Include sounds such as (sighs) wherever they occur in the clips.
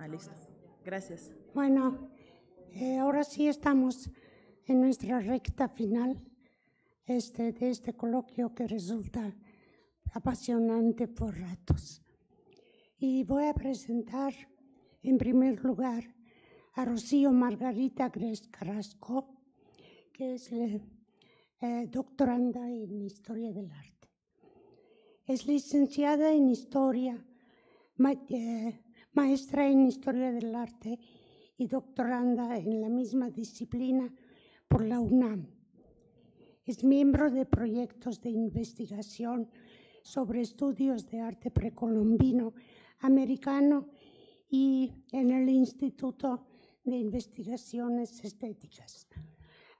Ah, listo. Gracias. Bueno, eh, ahora sí estamos en nuestra recta final este, de este coloquio que resulta apasionante por ratos. Y voy a presentar en primer lugar a Rocío Margarita Gres Carrasco, que es eh, eh, doctoranda en Historia del Arte. Es licenciada en Historia, maestra en Historia del Arte y doctoranda en la misma disciplina por la UNAM. Es miembro de proyectos de investigación sobre estudios de arte precolombino americano y en el Instituto de Investigaciones Estéticas.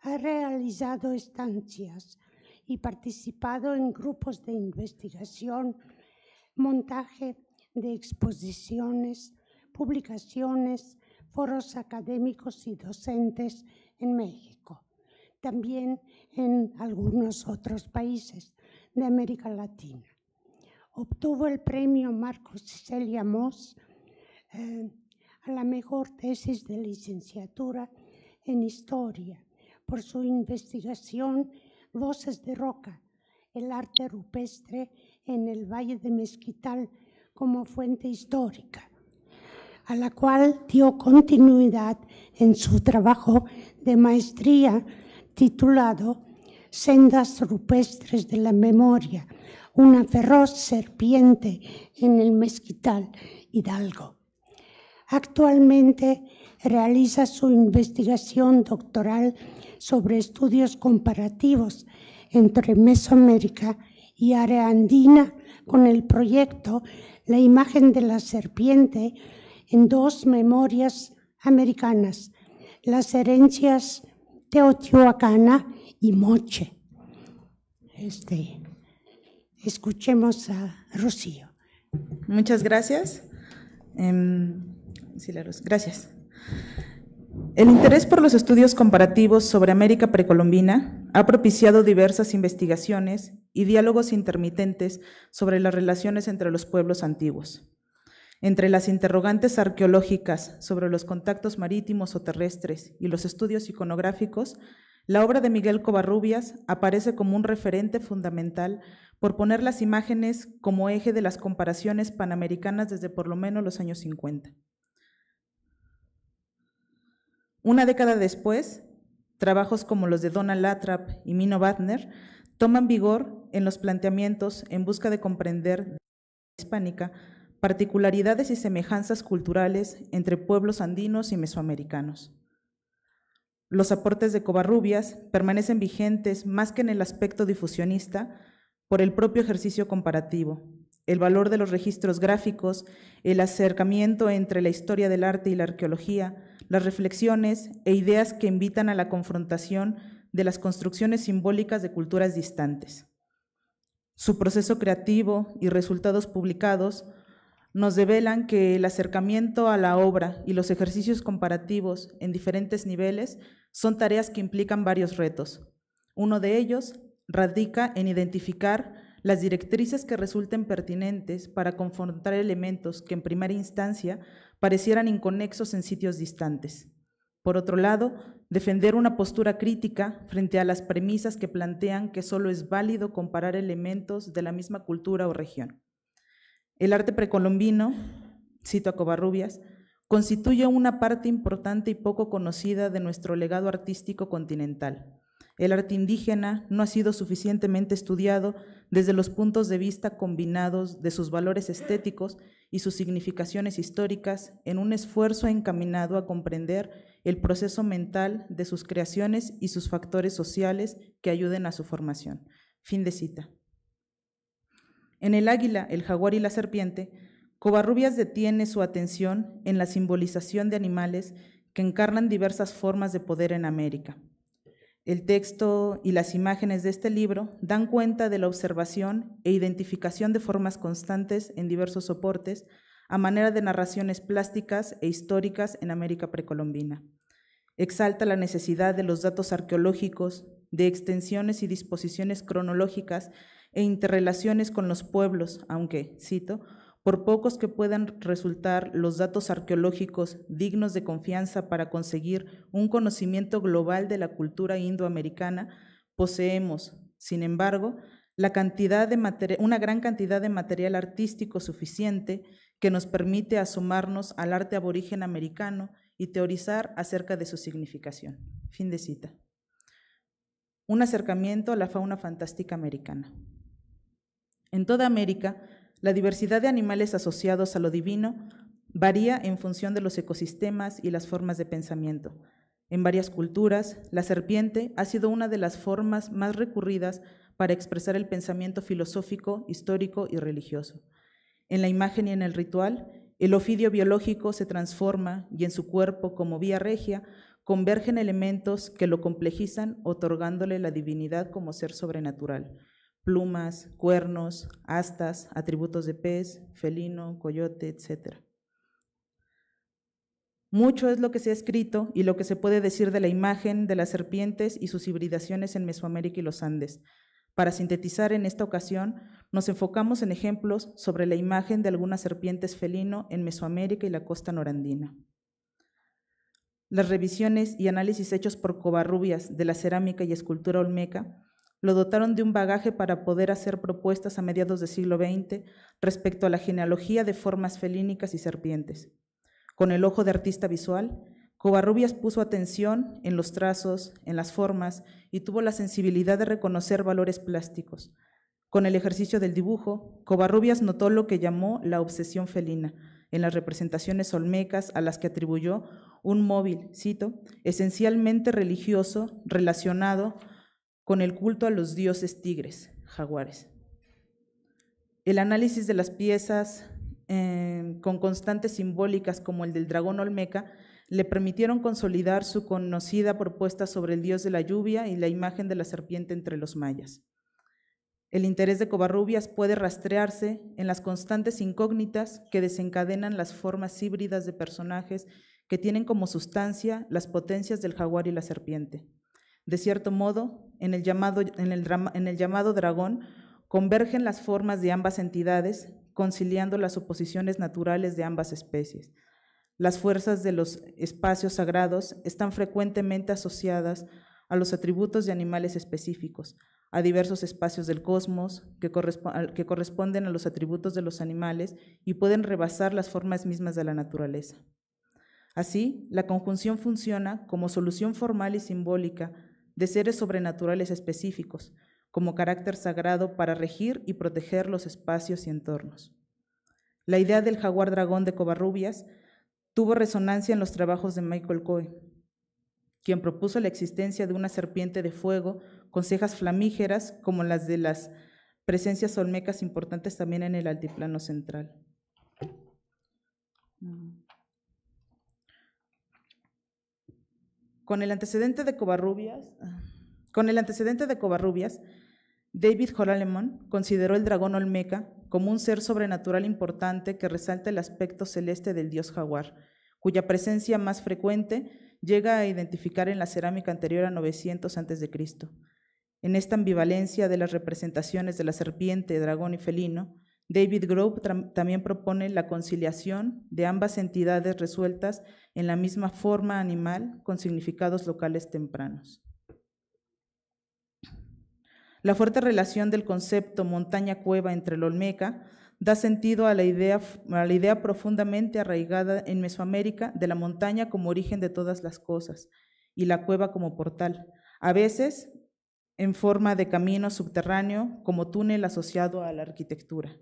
Ha realizado estancias y participado en grupos de investigación, montaje de exposiciones, publicaciones, foros académicos y docentes en México, también en algunos otros países de América Latina. Obtuvo el premio Marcos Celia Moss eh, a la mejor tesis de licenciatura en historia por su investigación Voces de Roca, el arte rupestre en el Valle de Mezquital como fuente histórica, a la cual dio continuidad en su trabajo de maestría titulado Sendas rupestres de la memoria, una feroz serpiente en el mezquital Hidalgo. Actualmente realiza su investigación doctoral sobre estudios comparativos entre Mesoamérica y área andina con el proyecto la imagen de la serpiente en dos memorias americanas, las herencias teotihuacana y moche. Este, escuchemos a Rocío. Muchas gracias. Em, gracias. El interés por los estudios comparativos sobre América precolombina ha propiciado diversas investigaciones y diálogos intermitentes sobre las relaciones entre los pueblos antiguos. Entre las interrogantes arqueológicas sobre los contactos marítimos o terrestres y los estudios iconográficos, la obra de Miguel Covarrubias aparece como un referente fundamental por poner las imágenes como eje de las comparaciones panamericanas desde por lo menos los años 50. Una década después, trabajos como los de Donald Latrap y Mino Wagner toman vigor en los planteamientos en busca de comprender hispánica particularidades y semejanzas culturales entre pueblos andinos y mesoamericanos. Los aportes de Covarrubias permanecen vigentes más que en el aspecto difusionista por el propio ejercicio comparativo, el valor de los registros gráficos, el acercamiento entre la historia del arte y la arqueología, las reflexiones e ideas que invitan a la confrontación de las construcciones simbólicas de culturas distantes. Su proceso creativo y resultados publicados nos develan que el acercamiento a la obra y los ejercicios comparativos en diferentes niveles son tareas que implican varios retos. Uno de ellos radica en identificar las directrices que resulten pertinentes para confrontar elementos que en primera instancia parecieran inconexos en sitios distantes. Por otro lado, defender una postura crítica frente a las premisas que plantean que solo es válido comparar elementos de la misma cultura o región. El arte precolombino, cito a Covarrubias, constituye una parte importante y poco conocida de nuestro legado artístico continental. El arte indígena no ha sido suficientemente estudiado desde los puntos de vista combinados de sus valores estéticos y sus significaciones históricas en un esfuerzo encaminado a comprender el proceso mental de sus creaciones y sus factores sociales que ayuden a su formación. Fin de cita. En el águila, el jaguar y la serpiente, Covarrubias detiene su atención en la simbolización de animales que encarnan diversas formas de poder en América. El texto y las imágenes de este libro dan cuenta de la observación e identificación de formas constantes en diversos soportes a manera de narraciones plásticas e históricas en América precolombina. Exalta la necesidad de los datos arqueológicos, de extensiones y disposiciones cronológicas e interrelaciones con los pueblos, aunque, cito, por pocos que puedan resultar los datos arqueológicos dignos de confianza para conseguir un conocimiento global de la cultura indoamericana, poseemos, sin embargo, la cantidad de una gran cantidad de material artístico suficiente que nos permite asomarnos al arte aborigen americano y teorizar acerca de su significación. Fin de cita. Un acercamiento a la fauna fantástica americana. En toda América, la diversidad de animales asociados a lo divino varía en función de los ecosistemas y las formas de pensamiento. En varias culturas, la serpiente ha sido una de las formas más recurridas para expresar el pensamiento filosófico, histórico y religioso. En la imagen y en el ritual, el ofidio biológico se transforma y en su cuerpo, como vía regia, convergen elementos que lo complejizan, otorgándole la divinidad como ser sobrenatural plumas, cuernos, astas, atributos de pez, felino, coyote, etc. Mucho es lo que se ha escrito y lo que se puede decir de la imagen de las serpientes y sus hibridaciones en Mesoamérica y los Andes. Para sintetizar en esta ocasión, nos enfocamos en ejemplos sobre la imagen de algunas serpientes felino en Mesoamérica y la costa norandina. Las revisiones y análisis hechos por Covarrubias de la cerámica y escultura olmeca lo dotaron de un bagaje para poder hacer propuestas a mediados del siglo XX respecto a la genealogía de formas felínicas y serpientes. Con el ojo de artista visual, Covarrubias puso atención en los trazos, en las formas y tuvo la sensibilidad de reconocer valores plásticos. Con el ejercicio del dibujo, Covarrubias notó lo que llamó la obsesión felina en las representaciones olmecas a las que atribuyó un móvil, cito, esencialmente religioso relacionado con el culto a los dioses tigres, jaguares. El análisis de las piezas em, con constantes simbólicas como el del dragón olmeca le permitieron consolidar su conocida propuesta sobre el dios de la lluvia y la imagen de la serpiente entre los mayas. El interés de Covarrubias puede rastrearse en las constantes incógnitas que desencadenan las formas híbridas de personajes que tienen como sustancia las potencias del jaguar y la serpiente. De cierto modo, en el llamado, dragón, convergen las formas de ambas entidades, conciliando las oposiciones naturales de ambas especies. Las fuerzas de los espacios sagrados están frecuentemente asociadas a los atributos de animales específicos, a diversos espacios del cosmos que, que corresponden a los atributos de los animales y pueden rebasar las formas mismas de la naturaleza. Así, la conjunción funciona como solución formal y simbólica de seres sobrenaturales específicos, como carácter sagrado para regir y proteger los espacios y entornos. La idea del jaguar dragón de Covarrubias tuvo resonancia en los trabajos de Michael Coe, quien propuso la existencia de una serpiente de fuego con cejas flamígeras como las de las presencias olmecas importantes también en el altiplano central. Ah. con el antecedente de Covarrubias, David Horalemon consideró el dragón olmeca como un ser sobrenatural importante que resalta el aspecto celeste del dios jaguar, cuya presencia más frecuente llega a identificar en la cerámica anterior a 900 a.C. En esta ambivalencia de las representaciones de la serpiente, dragón y felino, David Grove también propone la conciliación de ambas entidades resueltas en la misma forma animal con significados locales tempranos. La fuerte relación del concepto montaña-cueva entre el Olmeca da sentido a la, idea, a la idea profundamente arraigada en Mesoamérica de la montaña como origen de todas las cosas y la cueva como portal, a veces en forma de camino subterráneo como túnel asociado a la arquitectura.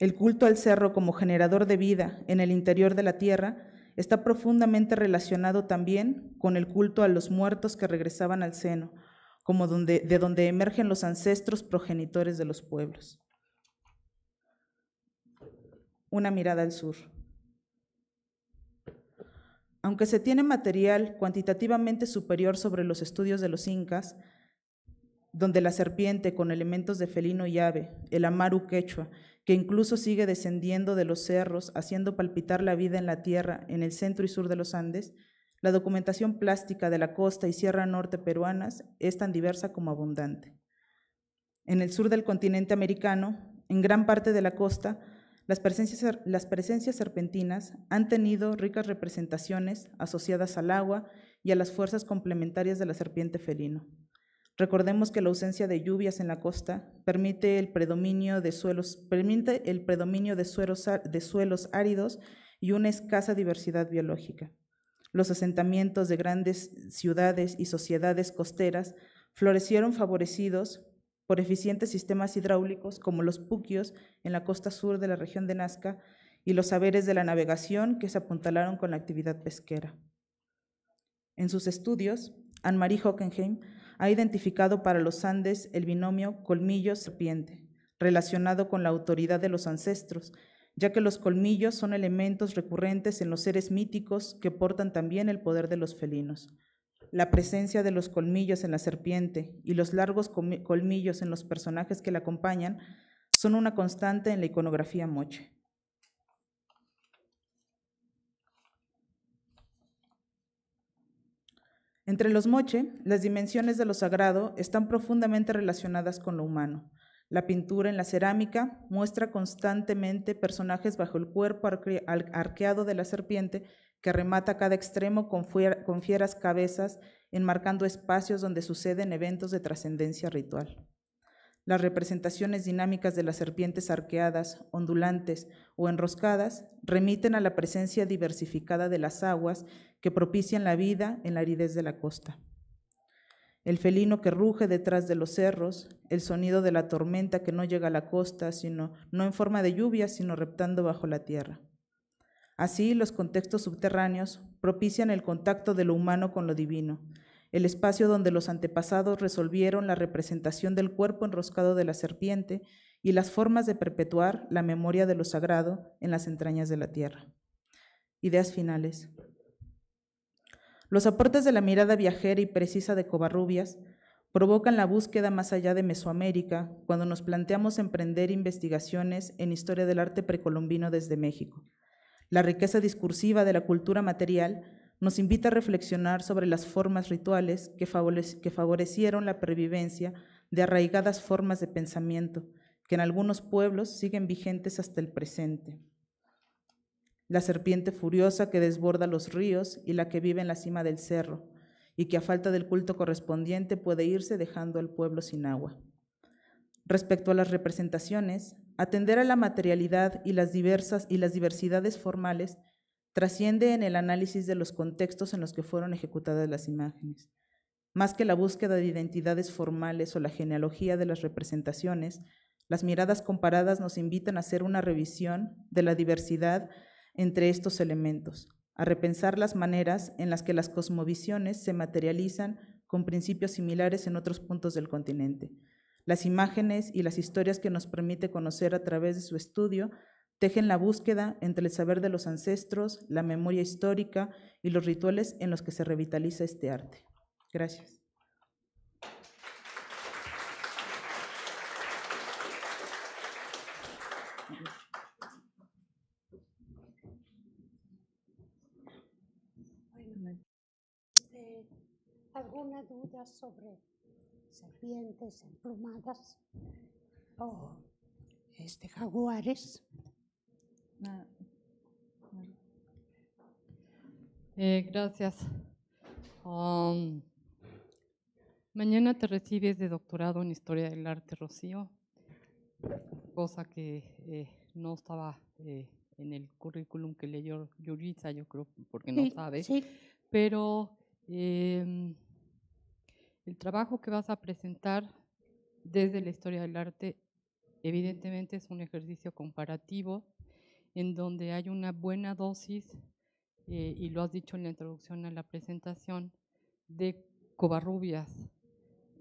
El culto al cerro como generador de vida en el interior de la tierra está profundamente relacionado también con el culto a los muertos que regresaban al seno, como donde, de donde emergen los ancestros progenitores de los pueblos. Una mirada al sur. Aunque se tiene material cuantitativamente superior sobre los estudios de los incas, donde la serpiente con elementos de felino y ave, el amaru quechua que incluso sigue descendiendo de los cerros, haciendo palpitar la vida en la tierra, en el centro y sur de los Andes, la documentación plástica de la costa y sierra norte peruanas es tan diversa como abundante. En el sur del continente americano, en gran parte de la costa, las presencias, serpentinas han tenido ricas representaciones asociadas al agua y a las fuerzas complementarias de la serpiente felino. Recordemos que la ausencia de lluvias en la costa permite el predominio de suelos, permite el predominio de suelos, áridos y una escasa diversidad biológica. Los asentamientos de grandes ciudades y sociedades costeras florecieron favorecidos por eficientes sistemas hidráulicos como los puquios en la costa sur de la región de Nazca y los saberes de la navegación que se apuntalaron con la actividad pesquera. En sus estudios, Anne-Marie Hockenheim ha identificado para los Andes el binomio colmillo-serpiente, relacionado con la autoridad de los ancestros, ya que los colmillos son elementos recurrentes en los seres míticos que portan también el poder de los felinos. La presencia de los colmillos en la serpiente y los largos colmillos en los personajes que la acompañan son una constante en la iconografía moche. Entre los moche, las dimensiones de lo sagrado están profundamente relacionadas con lo humano. La pintura en la cerámica muestra constantemente personajes bajo el cuerpo arqueado de la serpiente que remata cada extremo con fieras cabezas, enmarcando espacios donde suceden eventos de trascendencia ritual las representaciones dinámicas de las serpientes arqueadas, ondulantes o enroscadas remiten a la presencia diversificada de las aguas que propician la vida en la aridez de la costa. El felino que ruge detrás de los cerros, el sonido de la tormenta que no llega a la costa, sino no en forma de lluvia, sino reptando bajo la tierra. Así, los contextos subterráneos propician el contacto de lo humano con lo divino, el espacio donde los antepasados resolvieron la representación del cuerpo enroscado de la serpiente y las formas de perpetuar la memoria de lo sagrado en las entrañas de la tierra. Ideas finales. Los aportes de la mirada viajera y precisa de Covarrubias provocan la búsqueda más allá de Mesoamérica cuando nos planteamos emprender investigaciones en historia del arte precolombino desde México. La riqueza discursiva de la cultura material nos invita a reflexionar sobre las formas rituales que, favorecieron la pervivencia de arraigadas formas de pensamiento que en algunos pueblos siguen vigentes hasta el presente. La serpiente furiosa que desborda los ríos y la que vive en la cima del cerro, y que a falta del culto correspondiente puede irse dejando al pueblo sin agua. Respecto a las representaciones, atender a la materialidad y las diversas y las diversidades formales trasciende en el análisis de los contextos en los que fueron ejecutadas las imágenes. Más que la búsqueda de identidades formales o la genealogía de las representaciones, las miradas comparadas nos invitan a hacer una revisión de la diversidad entre estos elementos, a repensar las maneras en las que las cosmovisiones se materializan con principios similares en otros puntos del continente. Las imágenes y las historias que nos permite conocer a través de su estudio dejen la búsqueda entre el saber de los ancestros, la memoria histórica y los rituales en los que se revitaliza este arte. Gracias. ¿Alguna duda sobre serpientes emplumadas o este, jaguares? Eh, gracias. Um, mañana te recibes de doctorado en Historia del Arte Rocío, cosa que eh, no estaba eh, en el currículum que leyó Yuriza, yo creo, porque no sí, sabe. Pero em, el trabajo que vas a presentar desde la historia del arte, evidentemente, es un ejercicio comparativo en donde hay una buena dosis, eh, y lo has dicho en la introducción a la presentación, de covarrubias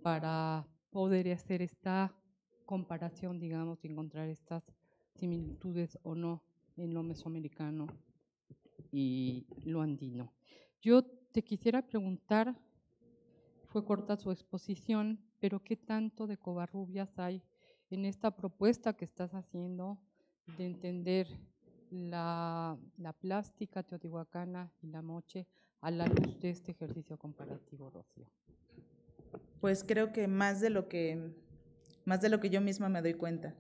para poder hacer esta comparación, digamos, y encontrar estas similitudes o no en lo mesoamericano y lo andino. Yo te quisiera preguntar, fue corta su exposición, pero ¿qué tanto de covarrubias hay en esta propuesta que estás haciendo de entender la, plástica teotihuacana y la moche a la luz de este ejercicio comparativo, Rocío? Pues creo que más de lo que, más de lo que yo misma me doy cuenta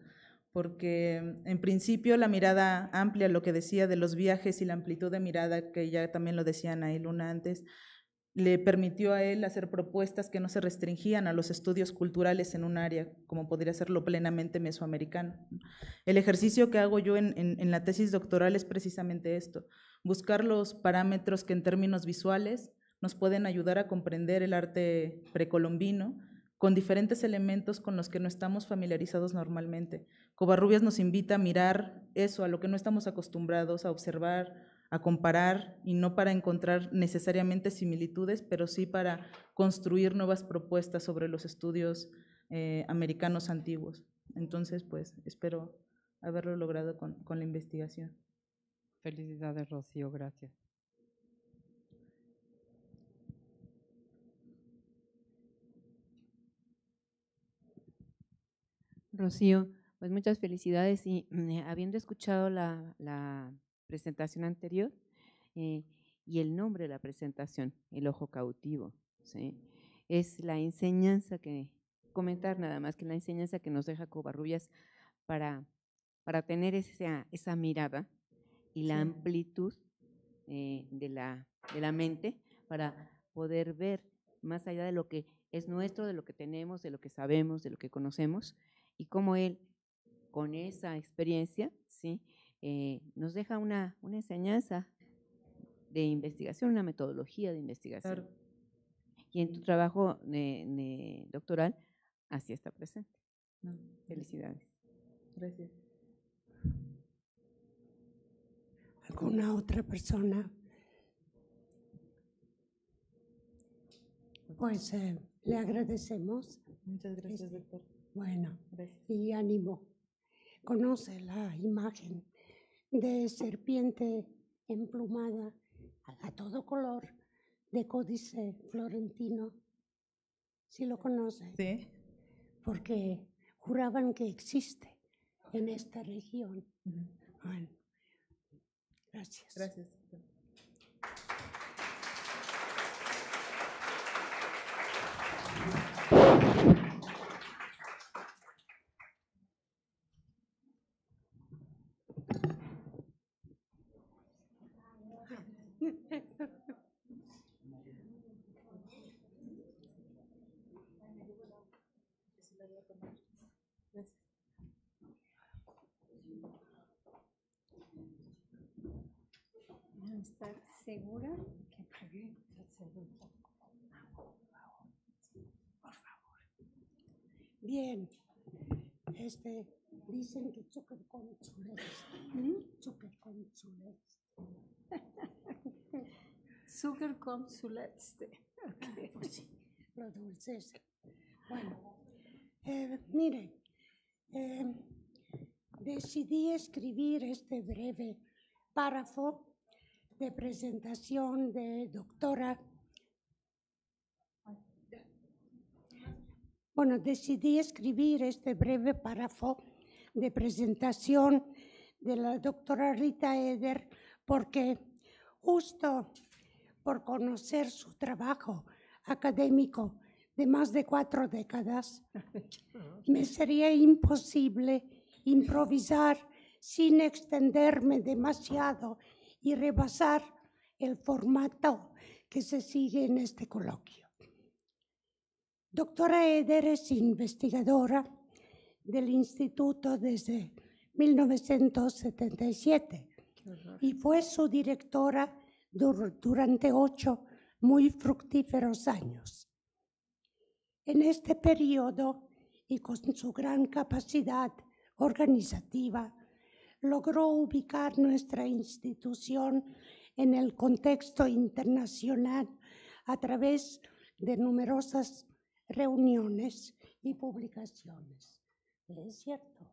porque en principio la mirada amplia, lo que decía de los viajes y la amplitud de mirada, que ya también lo decían ahí Luna antes, le permitió a él hacer propuestas que no se restringían a los estudios culturales en un área, como podría serlo plenamente mesoamericano. El ejercicio que hago yo en, en, la tesis doctoral es precisamente esto, buscar los parámetros que en términos visuales nos pueden ayudar a comprender el arte precolombino con diferentes elementos con los que no estamos familiarizados normalmente. Covarrubias nos invita a mirar eso, a lo que no estamos acostumbrados a observar, a comparar y no para encontrar necesariamente similitudes, pero sí para construir nuevas propuestas sobre los estudios eh, americanos antiguos. Entonces, pues espero haberlo logrado con, la investigación. Felicidades, Rocío, gracias. Rocío, pues muchas felicidades y mm, habiendo escuchado la presentación anterior, eh, y el nombre de la presentación, el ojo cautivo. ¿sí? Es la enseñanza que, comentar nada más, que la enseñanza que nos deja Covarrubias para, para tener esa, esa mirada y la amplitud eh, de, la, de la mente para poder ver más allá de lo que es nuestro, de lo que tenemos, de lo que sabemos, de lo que conocemos, y cómo él, con esa experiencia, ¿sí? Eh, nos deja una, una, enseñanza de investigación, una metodología de investigación. Y en tu trabajo doctoral, así está presente. Felicidades. Gracias. ¿Alguna otra persona? Pues eh, le agradecemos. Muchas gracias, este, doctor. Bueno, gracias. y ánimo. Conoce la imagen de serpiente emplumada a todo color de códice florentino, si lo conoces ¿Sí? porque juraban que existe en esta región. gracias. Gracias. Ah, Bien. Este, dicen que sugar con chules. ¿Mm? con chules. Sugar con zuletste. Okay. Pues sí, lo dulces. Bueno, eh, miren, eh, decidí escribir este breve párrafo presentación de doctora. Bueno, decidí escribir este breve párrafo de presentación de la doctora Rita Eder porque justo por conocer su trabajo académico de más de cuatro décadas, (laughs) me sería imposible improvisar sin extenderme demasiado y rebasar el formato que se sigue en este coloquio. Doctora Eder es investigadora del instituto desde 1977 y fue su directora durante ocho muy fructíferos años. En este periodo y con su gran capacidad organizativa, logró ubicar nuestra institución en el contexto internacional a través de numerosas reuniones y publicaciones. Es cierto.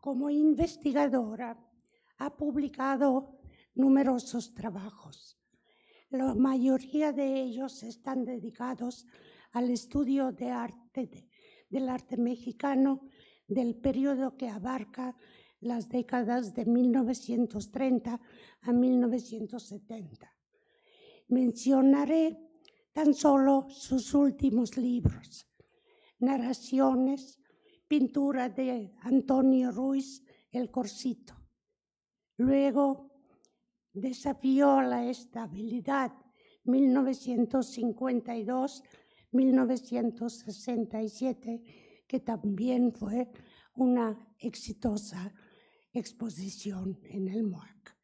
Como investigadora ha publicado numerosos trabajos. La mayoría de ellos están dedicados al estudio de arte del arte mexicano del periodo que abarca las décadas de 1930 a 1970. Mencionaré tan solo sus últimos libros, narraciones, pintura de Antonio Ruiz, El Corsito. Luego, desafió a la Estabilidad, 1952-1967, que también fue una exitosa exposición en el MOAC.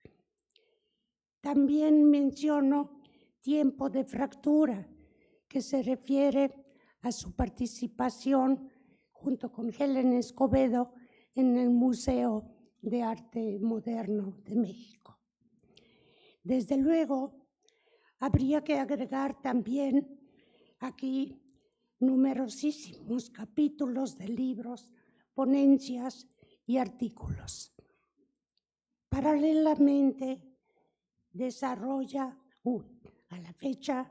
También menciono tiempo de fractura, que se refiere a su participación junto con Helen Escobedo en el Museo de Arte Moderno de México. Desde luego, habría que agregar también aquí numerosísimos capítulos de libros, ponencias y artículos. Paralelamente, desarrolla a la fecha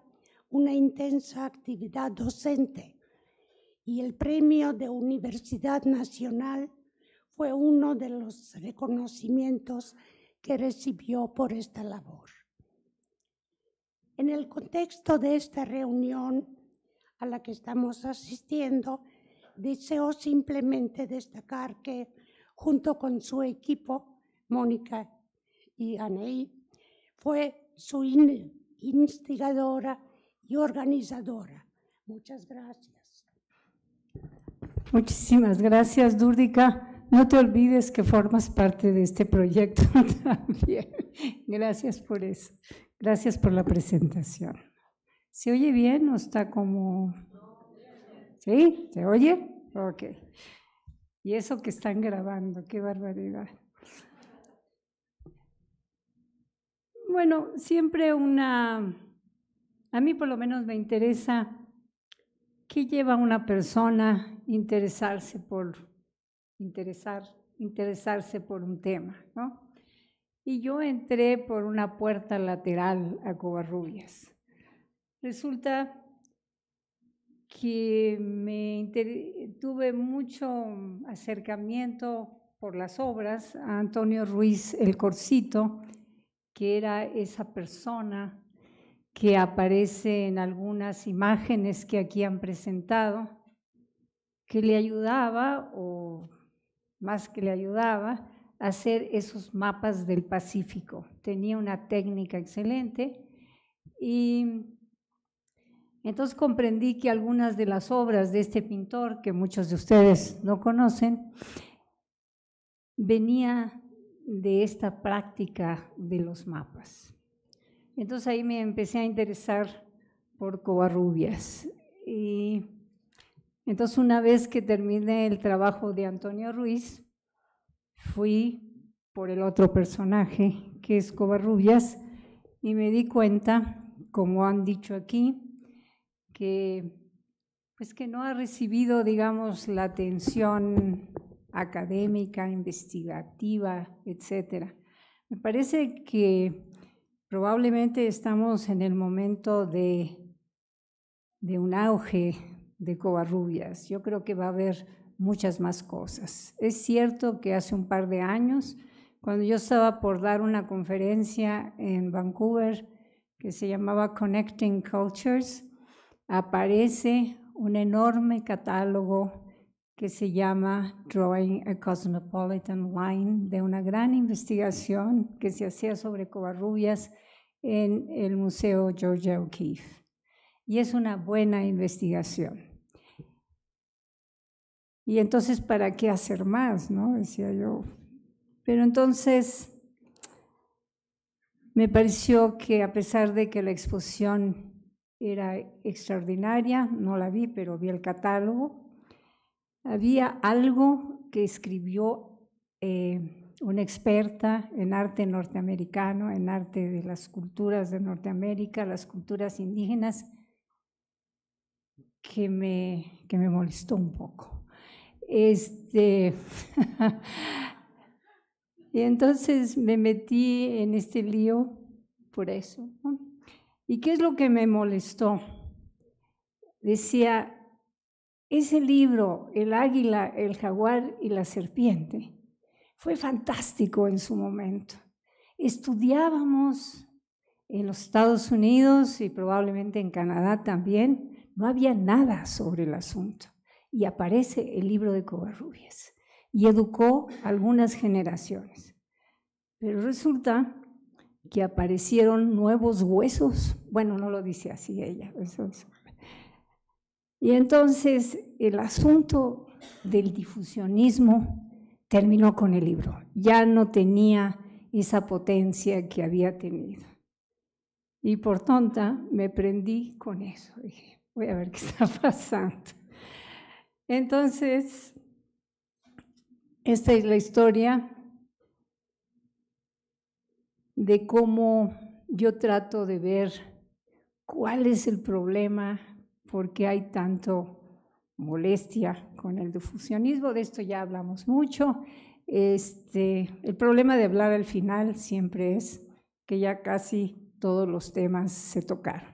una intensa actividad docente y el premio de Universidad Nacional fue uno de los reconocimientos que recibió por esta labor. En el contexto de esta reunión a la que estamos asistiendo, deseo simplemente destacar que, junto con su equipo, Mónica y Anei, fue su instigadora y organizadora. Muchas gracias. Muchísimas gracias, Dúrdica. No te olvides que formas parte de este proyecto (laughs) también. Gracias por eso. Gracias por la presentación. ¿Se oye bien o está como... ¿Sí? ¿Se oye? Ok. Y eso que están grabando, qué barbaridad. Bueno, siempre una, a mí por lo menos me interesa qué lleva una persona interesarse por, interesar, interesarse por un tema, ¿no? Y yo entré por una puerta lateral a Covarrubias. Resulta que me tuve mucho acercamiento por las obras a Antonio Ruiz El Corcito, que era esa persona que aparece en algunas imágenes que aquí han presentado, que le ayudaba, o más que le ayudaba, a hacer esos mapas del Pacífico. Tenía una técnica excelente y entonces comprendí que algunas de las obras de este pintor, que muchos de ustedes no conocen, venía de esta práctica de los mapas. Entonces ahí me empecé a interesar por Covarrubias. Y entonces una vez que terminé el trabajo de Antonio Ruiz, fui por el otro personaje, que es Covarrubias, y me di cuenta, como han dicho aquí, que pues que no ha recibido, digamos, la atención académica, investigativa, etcétera. Me parece que probablemente estamos en el momento de, de un auge de Covarrubias. Yo creo que va a haber muchas más cosas. Es cierto que hace un par de años, cuando yo estaba por dar una conferencia en Vancouver que se llamaba Connecting Cultures, aparece un enorme catálogo que se llama Drawing a Cosmopolitan Line, de una gran investigación que se hacía sobre Covarrubias en el Museo Georgia O'Keeffe. Y es una buena investigación. Y entonces, ¿para qué hacer más? No? Decía yo. Pero entonces, me pareció que a pesar de que la exposición era extraordinaria, no la vi, pero vi el catálogo, había algo que escribió eh, una experta en arte norteamericano, en arte de las culturas de Norteamérica, las culturas indígenas, que me, me molestó un poco. Este, (laughs) y entonces me metí en este lío por eso. ¿Y qué es lo que me molestó? Decía, ese libro, El águila, el jaguar y la serpiente, fue fantástico en su momento. Estudiábamos en los Estados Unidos y probablemente en Canadá también, no había nada sobre el asunto. Y aparece el libro de Covarrubias y educó algunas generaciones. Pero resulta que aparecieron nuevos huesos. Bueno, no lo dice así ella, eso es y entonces el asunto del difusionismo terminó con el libro. Ya no tenía esa potencia que había tenido. Y por tonta me prendí con eso. Dije, voy a ver qué (laughs) está pasando. Entonces, esta es la historia de cómo yo trato de ver cuál es el problema por qué hay tanto molestia con el difusionismo, de esto ya hablamos mucho. Este, el problema de hablar al final siempre es que ya casi todos los temas se tocaron.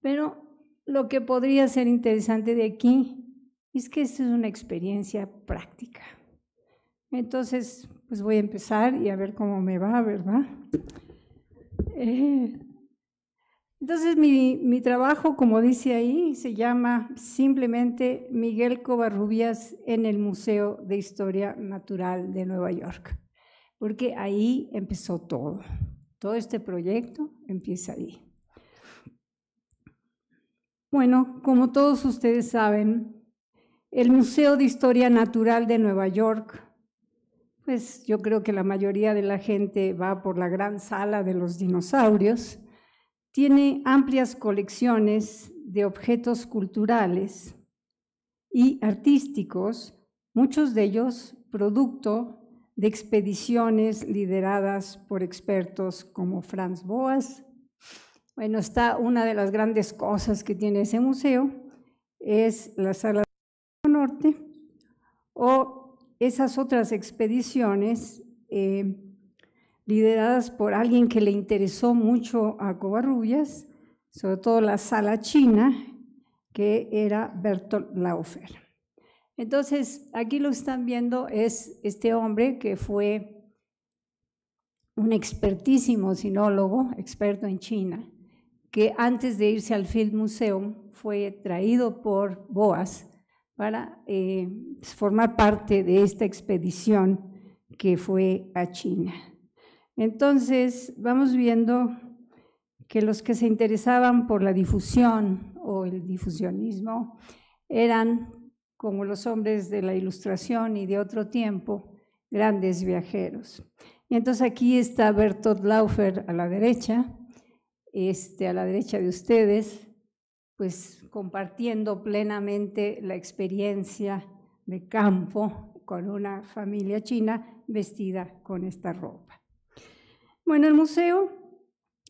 Pero lo que podría ser interesante de aquí es que esto es una experiencia práctica. Entonces, pues voy a empezar y a ver cómo me va, ¿verdad? Eh, entonces mi, trabajo, como dice ahí, se llama simplemente Miguel Covarrubias en el Museo de Historia Natural de Nueva York, porque ahí empezó todo. Todo este proyecto empieza ahí. Bueno, como todos ustedes saben, el Museo de Historia Natural de Nueva York, pues yo creo que la mayoría de la gente va por la gran sala de los dinosaurios, tiene amplias colecciones de objetos culturales y artísticos, muchos de ellos producto de expediciones lideradas por expertos como Franz Boas. Bueno, está una de las grandes cosas que tiene ese museo, es la sala del norte, o esas otras expediciones eh, lideradas por alguien que le interesó mucho a Covarrubias, sobre todo la sala china, que era Bertolt Laufer. Entonces, aquí lo están viendo, es este hombre que fue un expertísimo sinólogo, experto en China, que antes de irse al Field Museum fue traído por Boas para eh, formar parte de esta expedición que fue a China. Entonces, vamos viendo que los que se interesaban por la difusión o el difusionismo eran, como los hombres de la Ilustración y de otro tiempo, grandes viajeros. Y entonces aquí está Bertolt Laufer a la derecha, este, a la derecha de ustedes, pues compartiendo plenamente la experiencia de campo con una familia china vestida con esta ropa. Bueno, el museo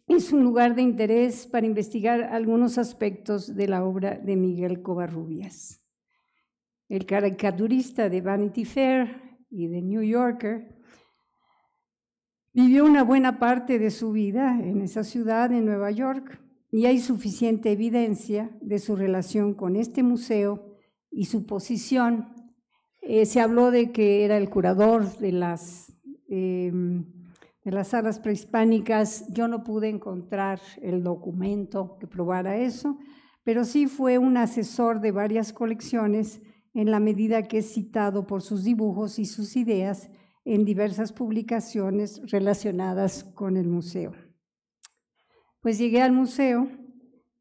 es un lugar de interés para investigar algunos aspectos de la obra de Miguel Covarrubias. El caricaturista de Vanity Fair y de New Yorker vivió una buena parte de su vida en esa ciudad, en Nueva York, y hay suficiente evidencia de su relación con este museo y su posición. Eh, se habló de que era el curador de las... Em, de las salas prehispánicas, yo no pude encontrar el documento que probara eso, pero sí fue un asesor de varias colecciones en la medida que es citado por sus dibujos y sus ideas en diversas publicaciones relacionadas con el museo. Pues llegué al museo,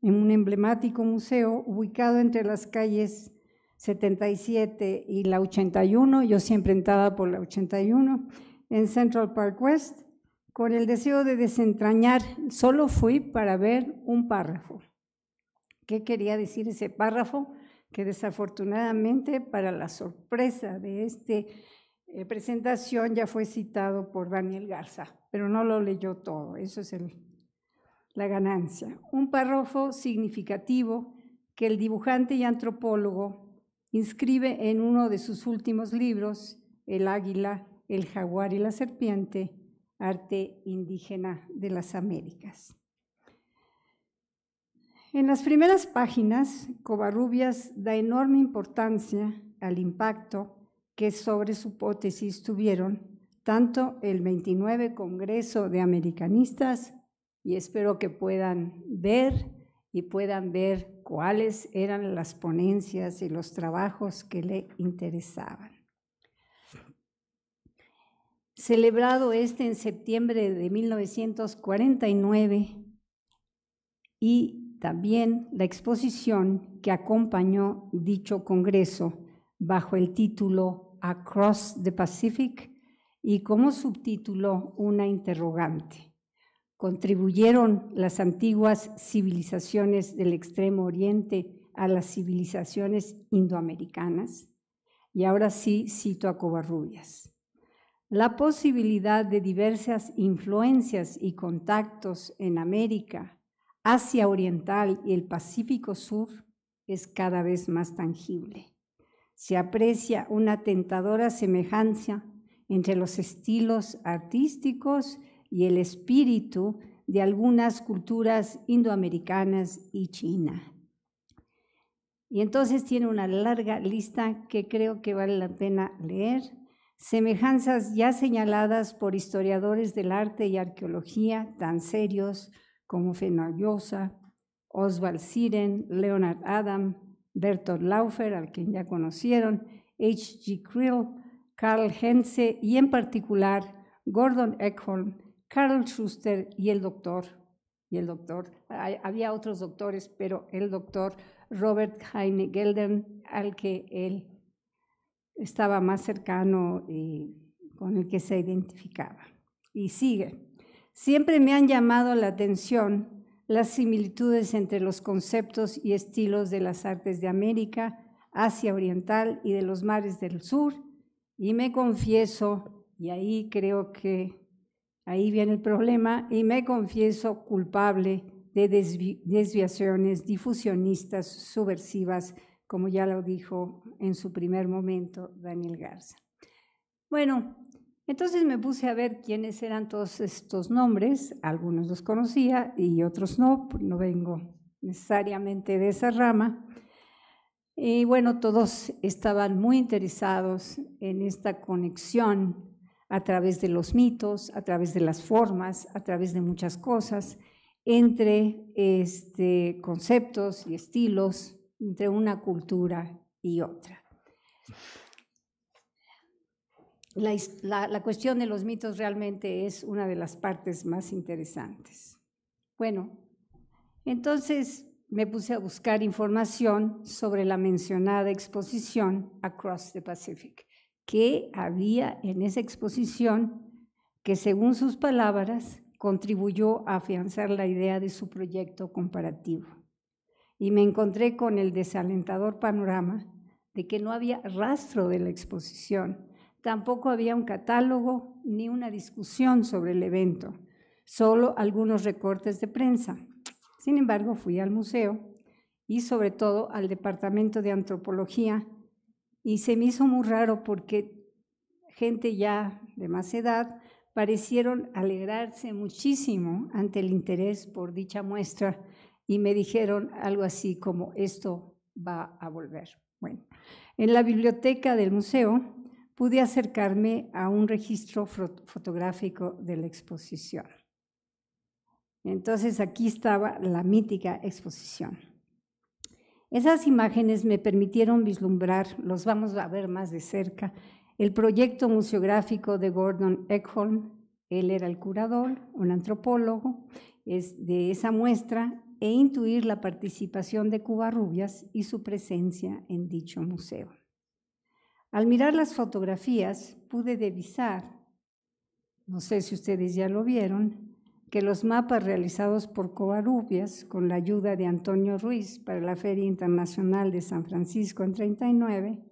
en un emblemático museo ubicado entre las calles 77 y la 81, yo siempre entraba por la 81, en Central Park West, con el deseo de desentrañar, solo fui para ver un párrafo. ¿Qué quería decir ese párrafo? Que desafortunadamente, para la sorpresa de esta eh, presentación, ya fue citado por Daniel Garza, pero no lo leyó todo, eso es la ganancia. Un párrafo significativo que el dibujante y antropólogo inscribe en uno de sus últimos libros, El águila, el jaguar y la serpiente, arte indígena de las Américas. En las primeras páginas, Covarrubias da enorme importancia al impacto que sobre su hipótesis tuvieron tanto el 29 Congreso de Americanistas, y espero que puedan ver y puedan ver cuáles eran las ponencias y los trabajos que le interesaban celebrado este en septiembre de 1949 y también la exposición que acompañó dicho Congreso bajo el título Across the Pacific y como subtítulo una interrogante. Contribuyeron las antiguas civilizaciones del Extremo Oriente a las civilizaciones indoamericanas. Y ahora sí cito a Covarrubias la posibilidad de diversas influencias y contactos en América, Asia Oriental y el Pacífico Sur es cada vez más tangible. Se aprecia una tentadora semejanza entre los estilos artísticos y el espíritu de algunas culturas indoamericanas y China. Y entonces tiene una larga lista que creo que vale la pena leer semejanzas ya señaladas por historiadores del arte y arqueología tan serios como Fenollosa, Oswald Siren, Leonard Adam, Bertolt Laufer, al quien ya conocieron, H. G. Krill, Carl Hense, y en particular Gordon Eckholm, Carl Schuster y el doctor, y el doctor, había otros doctores, pero el doctor Robert Heine al que él estaba más cercano y con el que se identificaba. Y sigue. Siempre me han llamado la atención las similitudes entre los conceptos y estilos de las artes de América, Asia Oriental y de los mares del sur, y me confieso, y ahí creo que ahí viene el problema, y me confieso culpable de desviaciones difusionistas subversivas como ya lo dijo en su primer momento Daniel Garza. Bueno, entonces me puse a ver quiénes eran todos estos nombres, algunos los conocía y otros no, pues no vengo necesariamente de esa rama. Y bueno, todos estaban muy interesados en esta conexión a través de los mitos, a través de las formas, a través de muchas cosas, entre este, conceptos y estilos entre una cultura y otra. La, cuestión de los mitos realmente es una de las partes más interesantes. Bueno, entonces me puse a buscar información sobre la mencionada exposición Across the Pacific. ¿Qué había en esa exposición que, según sus palabras, contribuyó a afianzar la idea de su proyecto comparativo? y me encontré con el desalentador panorama de que no había rastro de la exposición, tampoco había un catálogo ni una discusión sobre el evento, solo algunos recortes de prensa. Sin embargo, fui al museo y sobre todo al departamento de antropología y se me hizo muy raro porque gente ya de más edad parecieron alegrarse muchísimo ante el interés por dicha muestra y me dijeron algo así como esto va a volver. Bueno, en la biblioteca del museo pude acercarme a un registro fotográfico de la exposición. Entonces aquí estaba la mítica exposición. Esas imágenes me permitieron vislumbrar, los vamos a ver más de cerca, el proyecto museográfico de Gordon Eckholm. Él era el curador, un antropólogo, es de esa muestra e intuir la participación de Cubarrubias y su presencia en dicho museo. Al mirar las fotografías pude divisar, no sé si ustedes ya lo vieron, que los mapas realizados por Covarrubias con la ayuda de Antonio Ruiz para la Feria Internacional de San Francisco en 39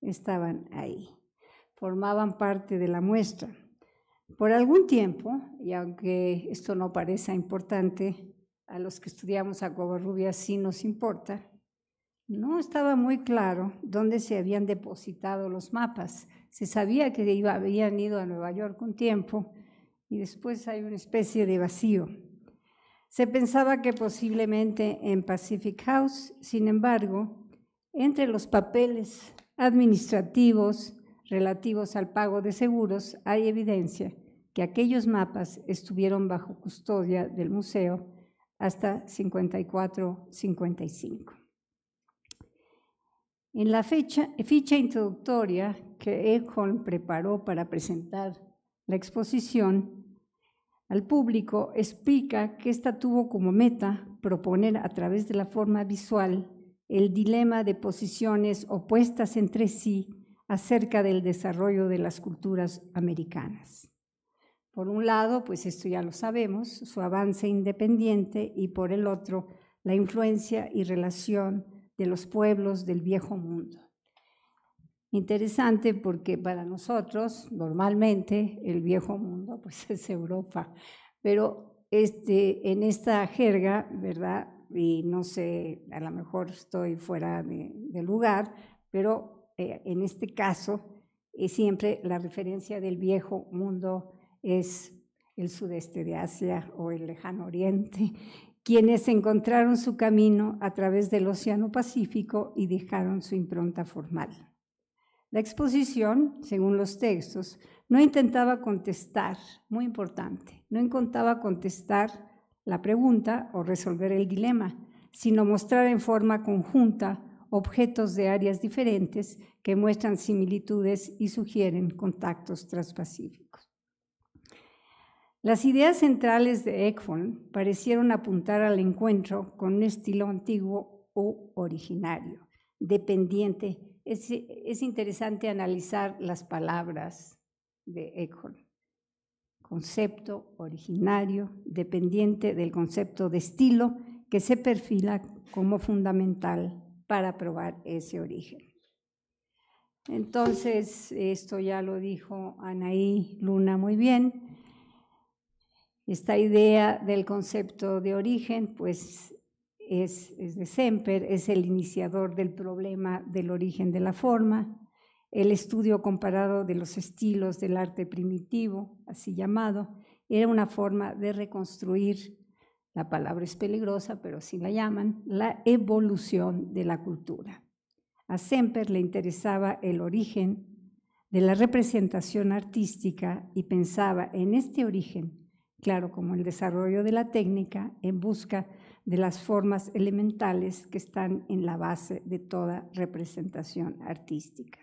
estaban ahí, formaban parte de la muestra. Por algún tiempo, y aunque esto no parezca importante, a los que estudiamos a Covarrubias sí nos importa, no estaba muy claro dónde se habían depositado los mapas. Se sabía que habían ido a Nueva York un tiempo y después hay una especie de vacío. Se pensaba que posiblemente en Pacific House, sin embargo, entre los papeles administrativos relativos al pago de seguros hay evidencia que aquellos mapas estuvieron bajo custodia del museo hasta 54-55. En la ficha introductoria que Econ preparó para presentar la exposición al público explica que esta tuvo como meta proponer a través de la forma visual el dilema de posiciones opuestas entre sí acerca del desarrollo de las culturas americanas. Por un lado, pues esto ya lo sabemos, su avance independiente y por el otro, la influencia y relación de los pueblos del viejo mundo. Interesante porque para nosotros normalmente el viejo mundo (laughs) pues es Europa, pero este, en esta jerga, ¿verdad? Y no sé, a lo mejor estoy fuera de, lugar, pero eh, en este caso es siempre la referencia del viejo mundo es el sudeste de Asia o el lejano oriente, quienes encontraron su camino a través del Océano Pacífico y dejaron su impronta formal. La exposición, según los textos, no intentaba contestar, muy importante, no intentaba contestar la pregunta o resolver el dilema, sino mostrar en forma conjunta objetos de áreas diferentes que muestran similitudes y sugieren contactos transpacíficos. Las ideas centrales de Ekholm parecieron apuntar al encuentro con un estilo antiguo o originario, dependiente. Es, interesante analizar las palabras de Ekholm. Concepto originario, dependiente del concepto de estilo que se perfila como fundamental para probar ese origen. Entonces, esto ya lo dijo Anaí Luna muy bien. Esta idea del concepto de origen, pues es, de Semper, es el iniciador del problema del origen de la forma, el estudio comparado de los estilos del arte primitivo, así llamado, era una forma de reconstruir, la palabra es peligrosa, pero sí la llaman, la evolución de la cultura. A Semper le interesaba el origen de la representación artística y pensaba en este origen claro, como el desarrollo de la técnica en busca de las formas elementales que están en la base de toda representación artística.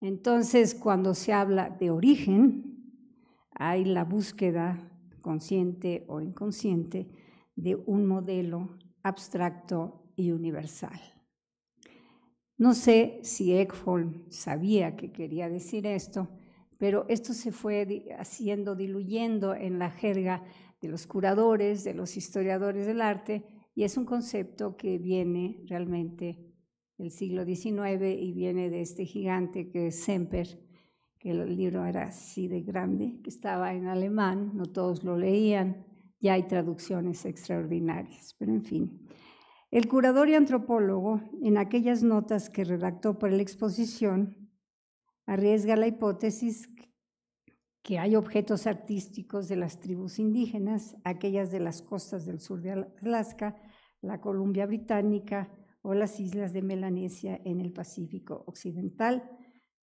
Entonces, cuando se habla de origen, hay la búsqueda consciente o inconsciente de un modelo abstracto y universal. No sé si Eckholm sabía que quería decir esto, pero esto se fue haciendo, diluyendo en la jerga de los curadores, de los historiadores del arte, y es un concepto que viene realmente del siglo XIX y viene de este gigante que es Semper, que el libro era así de grande, que estaba en alemán, no todos lo leían, ya hay traducciones extraordinarias, pero en fin. El curador y antropólogo, en aquellas notas que redactó para la exposición, arriesga la hipótesis que hay objetos artísticos de las tribus indígenas, aquellas de las costas del sur de Alaska, la Columbia Británica o las islas de Melanesia en el Pacífico Occidental.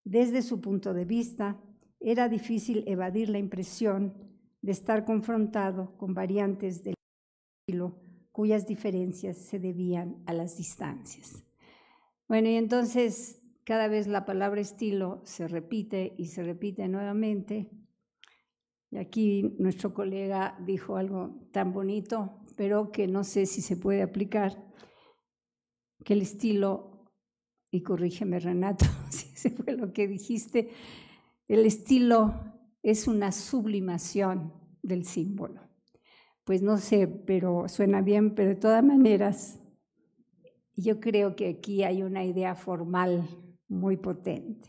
Desde su punto de vista, era difícil evadir la impresión de estar confrontado con variantes del estilo cuyas diferencias se debían a las distancias. Bueno, y entonces cada vez la palabra estilo se repite y se repite nuevamente. Y aquí nuestro colega dijo algo tan bonito, pero que no sé si se puede aplicar, que el estilo, y corrígeme Renato, (laughs) si fue lo que dijiste, el estilo es una sublimación del símbolo. Pues no sé, pero suena bien, pero de todas maneras, yo creo que aquí hay una idea formal muy potente.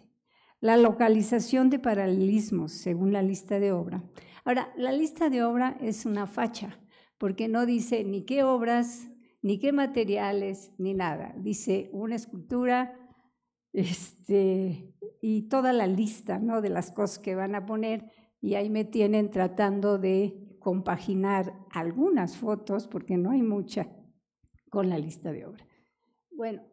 La localización de paralelismos según la lista de obra. Ahora, la lista de obra es una facha, porque no dice ni qué obras, ni qué materiales, ni nada. Dice una escultura este, y toda la lista ¿no? de las cosas que van a poner, y ahí me tienen tratando de compaginar algunas fotos, porque no hay mucha, con la lista de obra. Bueno,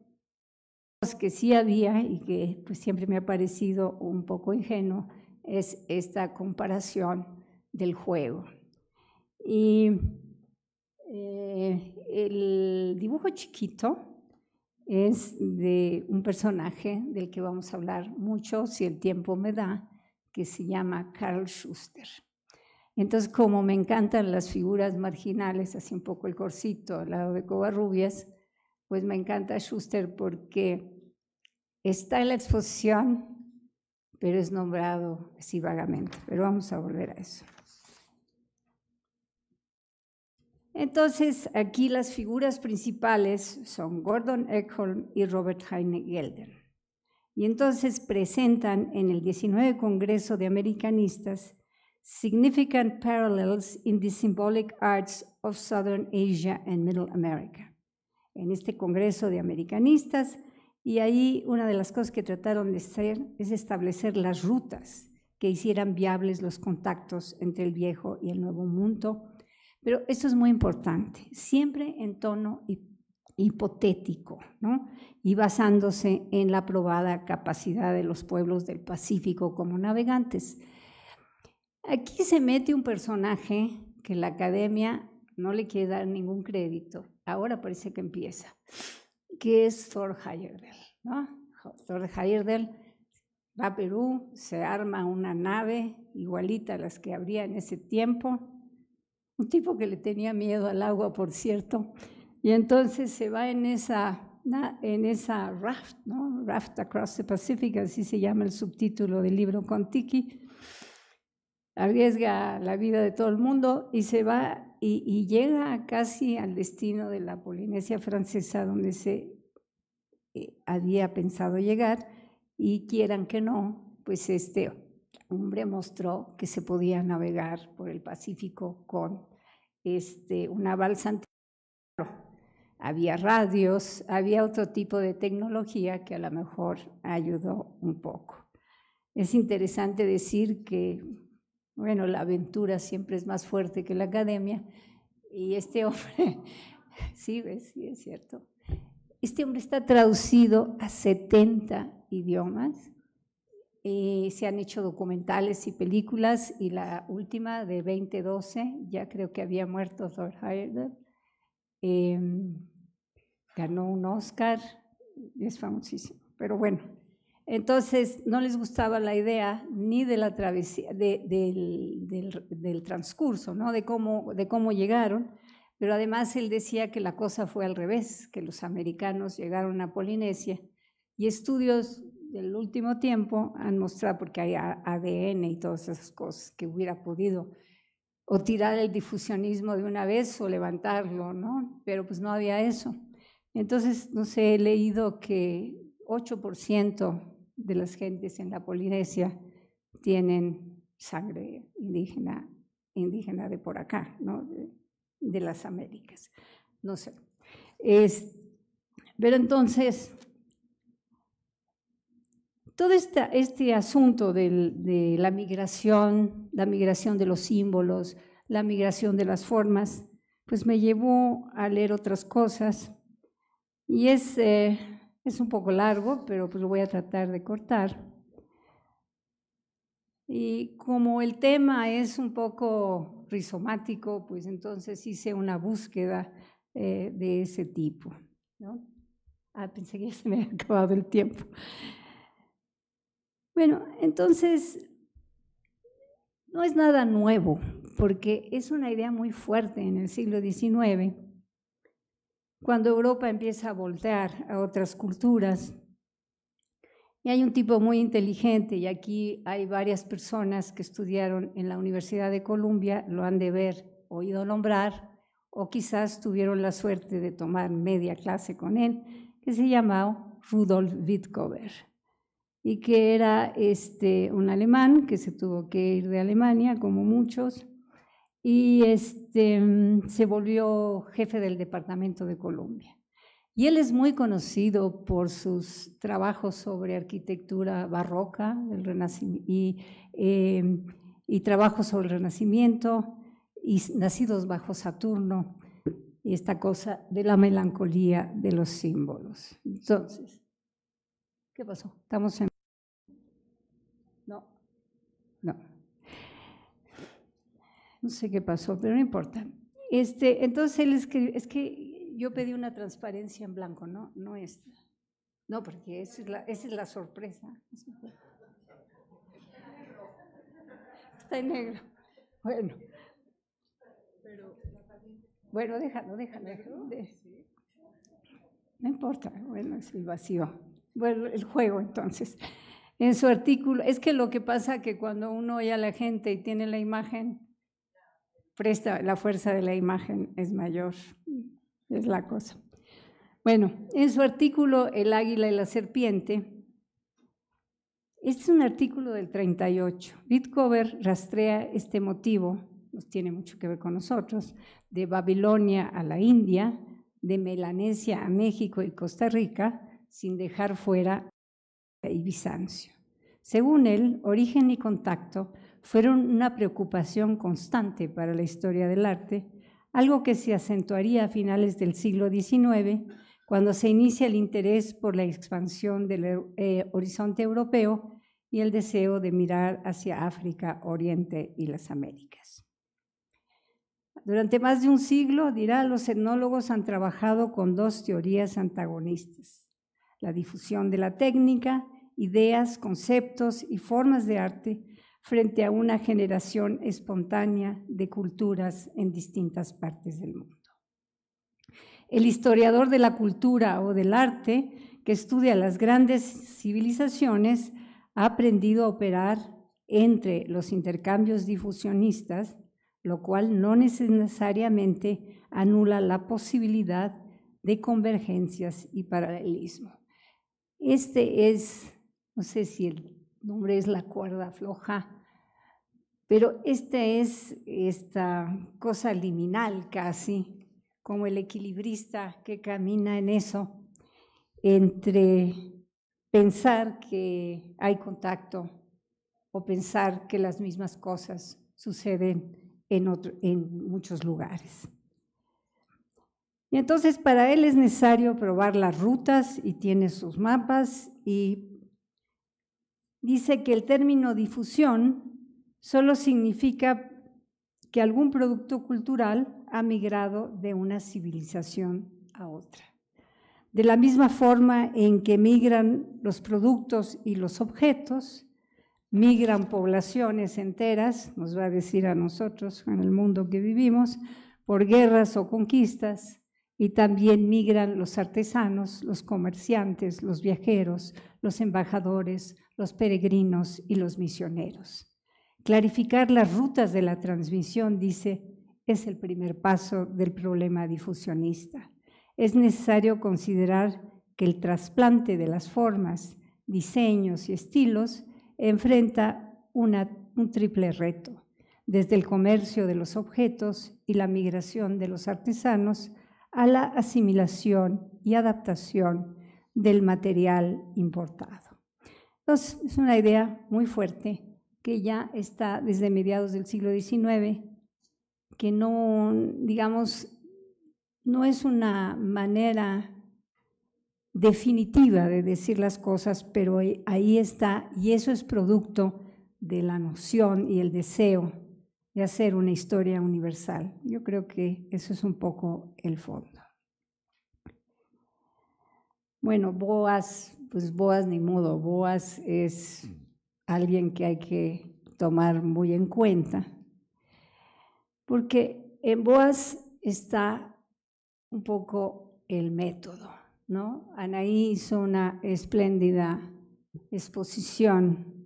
que sí había y que pues, siempre me ha parecido un poco ingenuo es esta comparación del juego. Y eh, el dibujo chiquito es de un personaje del que vamos a hablar mucho, si el tiempo me da, que se llama Carl Schuster. Entonces, como me encantan las figuras marginales, así un poco el corsito al lado de Covarrubias, pues me encanta Schuster porque está en la exposición, pero es nombrado así vagamente. Pero vamos a volver a eso. Entonces, aquí las figuras principales son Gordon Eckholm y Robert Heine Gelder. Y entonces presentan en el 19 Congreso de Americanistas Significant Parallels in the Symbolic Arts of Southern Asia and Middle America en este Congreso de Americanistas y ahí una de las cosas que trataron de hacer es establecer las rutas que hicieran viables los contactos entre el viejo y el nuevo mundo. Pero esto es muy importante, siempre en tono hipotético ¿no? y basándose en la probada capacidad de los pueblos del Pacífico como navegantes. Aquí se mete un personaje que la academia no le quiere dar ningún crédito, ahora parece que empieza, que es Thor Heyerdahl. ¿no? Thor Heyerdahl va a Perú, se arma una nave igualita a las que habría en ese tiempo, un tipo que le tenía miedo al agua, por cierto, y entonces se va en esa en esa raft, ¿no? Raft Across the Pacific, así se llama el subtítulo del libro con Tiki. Arriesga la vida de todo el mundo y se va y, llega casi al destino de la Polinesia francesa donde se eh, había pensado llegar y quieran que no, pues este hombre mostró que se podía navegar por el Pacífico con este, una balsa había radios, había otro tipo de tecnología que a lo mejor ayudó un poco. Es interesante decir que bueno, la aventura siempre es más fuerte que la academia. Y este (laughs) hombre, sí, sí, es cierto. Este hombre está traducido a 70 idiomas. Eh, se han hecho documentales y películas y la última de 2012, ya creo que había muerto Thor Heyerdahl, em, ganó un Oscar, es famosísimo. Pero bueno, entonces, no les gustaba la idea ni de la travesía, del, transcurso, ¿no? de, cómo, de cómo llegaron, pero además él decía que la cosa fue al revés, que los americanos llegaron a Polinesia y estudios del último tiempo han mostrado, porque hay ADN y todas esas cosas, que hubiera podido o tirar el difusionismo de una vez o levantarlo, ¿no? Pero pues no había eso. Entonces, no sé, he leído que 8% de las gentes en la Polinesia tienen sangre indígena, indígena de por acá, ¿no? de, las Américas. No sé. pero entonces, todo este asunto de la migración, la migración de los símbolos, la migración de las formas, pues me llevó a leer otras cosas. Y es eh, es un poco largo, pero pues lo voy a tratar de cortar. Y como el tema es un poco rizomático, pues entonces hice una búsqueda eh, de ese tipo. ¿no? Ah, pensé que ya se me había acabado el tiempo. Bueno, entonces no es nada nuevo, porque es una idea muy fuerte en el siglo XIX cuando Europa empieza a voltear a otras culturas. Y hay un tipo muy inteligente, y aquí hay varias personas que estudiaron en la Universidad de Columbia, lo han de ver oído nombrar, o quizás tuvieron la suerte de tomar media clase con él, que se llamaba Rudolf Wittkower, y que era este, un alemán que se tuvo que ir de Alemania, como muchos, y este, mm, se volvió jefe del Departamento de Colombia. Y él es muy conocido por sus trabajos sobre arquitectura barroca del y, em, y trabajos sobre el Renacimiento y nacidos bajo Saturno y esta cosa de la melancolía de los símbolos. Entonces, ¿qué pasó? Estamos en... No, no. No sé qué pasó, pero no importa. Este, entonces él escribe, es que yo pedí una transparencia en blanco, ¿no? No esta. No, porque esa es la, es la sorpresa. Está en negro. Bueno. Bueno, déjalo, déjalo. déjalo. No importa, bueno, es el vacío. Bueno, el juego entonces. En su artículo, es que lo que pasa que cuando uno oye a la gente y tiene la imagen, presta, la fuerza de la imagen es mayor, es la cosa. Bueno, en su artículo El águila y la serpiente, este es un artículo del 38. Bitcover rastrea este motivo, nos pues tiene mucho que ver con nosotros, de Babilonia a la India, de Melanesia a México y Costa Rica, sin dejar fuera y Bizancio. Según él, origen y contacto fueron una preocupación constante para la historia del arte, algo que se acentuaría a finales del siglo XIX, cuando se inicia el interés por la expansión del eh, horizonte europeo y el deseo de mirar hacia África, Oriente y las Américas. Durante más de un siglo, dirá, los etnólogos han trabajado con dos teorías antagonistas, la difusión de la técnica, ideas, conceptos y formas de arte frente a una generación espontánea de culturas en distintas partes del mundo. El historiador de la cultura o del arte que estudia las grandes civilizaciones ha aprendido a operar entre los intercambios difusionistas, lo cual no necesariamente anula la posibilidad de convergencias y paralelismo. Este es, no sé si el nombre es la cuerda floja. Pero esta es esta cosa liminal casi, como el equilibrista que camina en eso, entre pensar que hay contacto o pensar que las mismas cosas suceden en, en muchos lugares. Y entonces para él es necesario probar las rutas y tiene sus mapas y dice que el término difusión solo significa que algún producto cultural ha migrado de una civilización a otra. De la misma forma en que migran los productos y los objetos, migran poblaciones enteras, nos va a decir a nosotros en el mundo que vivimos, por guerras o conquistas, y también migran los artesanos, los comerciantes, los viajeros, los embajadores, los peregrinos y los misioneros. Clarificar las rutas de la transmisión, dice, es el primer paso del problema difusionista. Es necesario considerar que el trasplante de las formas, diseños y estilos enfrenta un triple reto, desde el comercio de los objetos y la migración de los artesanos a la asimilación y adaptación del material importado. Entonces, es una idea muy fuerte que ya está desde mediados del siglo XIX, que no, digamos, no es una manera definitiva de decir las cosas, pero ahí está, y eso es producto de la noción y el deseo y hacer una historia universal. Yo creo que eso es un poco el fondo. Bueno, Boas, pues Boas ni modo, Boas es alguien que hay que tomar muy en cuenta, porque en Boas está un poco el método, ¿no? Anaí hizo una espléndida exposición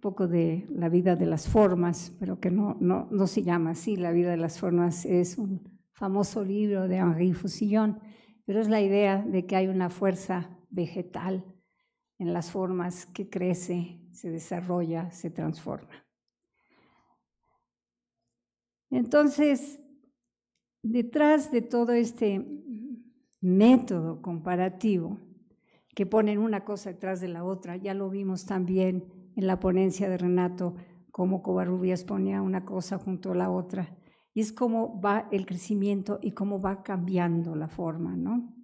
poco de la vida de las formas, pero que no, no, no se llama así, la vida de las formas es un famoso libro de Henri Fusillon, pero es la idea de que hay una fuerza vegetal en las formas que crece, se desarrolla, se transforma. Entonces, detrás de todo este método comparativo, que ponen una cosa detrás de la otra, ya lo vimos también en la ponencia de Renato, cómo Covarrubias ponía una cosa junto a la otra. Y es cómo va el crecimiento y cómo va cambiando la forma, ¿no?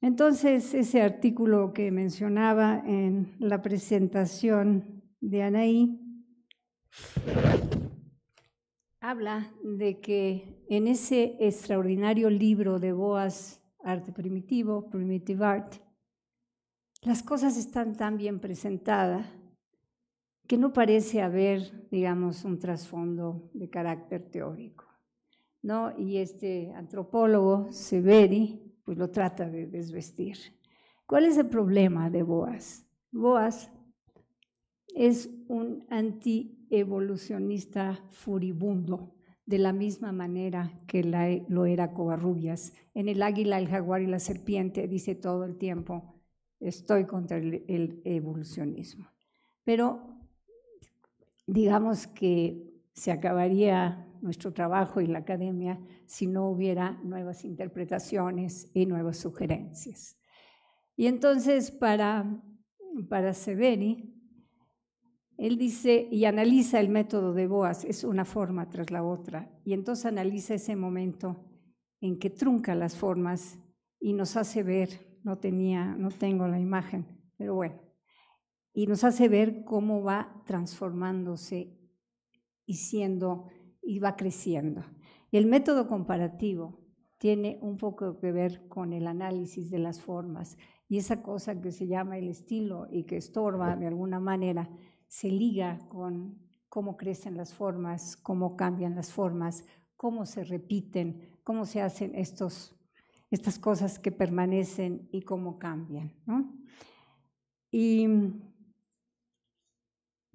Entonces, ese artículo que mencionaba en la presentación de Anaí habla de que en ese extraordinario libro de Boas, Arte Primitivo, Primitive Art, las cosas están tan bien presentadas que no parece haber, digamos, un trasfondo de carácter teórico. ¿no? Y este antropólogo, Severi, pues lo trata de desvestir. ¿Cuál es el problema de Boas? Boas es un antievolucionista furibundo, de la misma manera que lo era Covarrubias. En el águila, el jaguar y la serpiente dice todo el tiempo, estoy contra el, evolucionismo. Pero digamos que se acabaría nuestro trabajo y la academia si no hubiera nuevas interpretaciones y nuevas sugerencias. Y entonces para, para Severi, él dice y analiza el método de Boas, es una forma tras la otra, y entonces analiza ese momento en que trunca las formas y nos hace ver no tenía, no tengo la imagen, pero bueno. Y nos hace ver cómo va transformándose y siendo y va creciendo. el método comparativo tiene un poco que ver con el análisis de las formas y esa cosa que se llama el estilo y que estorba de alguna manera se liga con cómo crecen las formas, cómo cambian las formas, cómo se repiten, cómo se hacen estos estas cosas que permanecen y cómo cambian. Y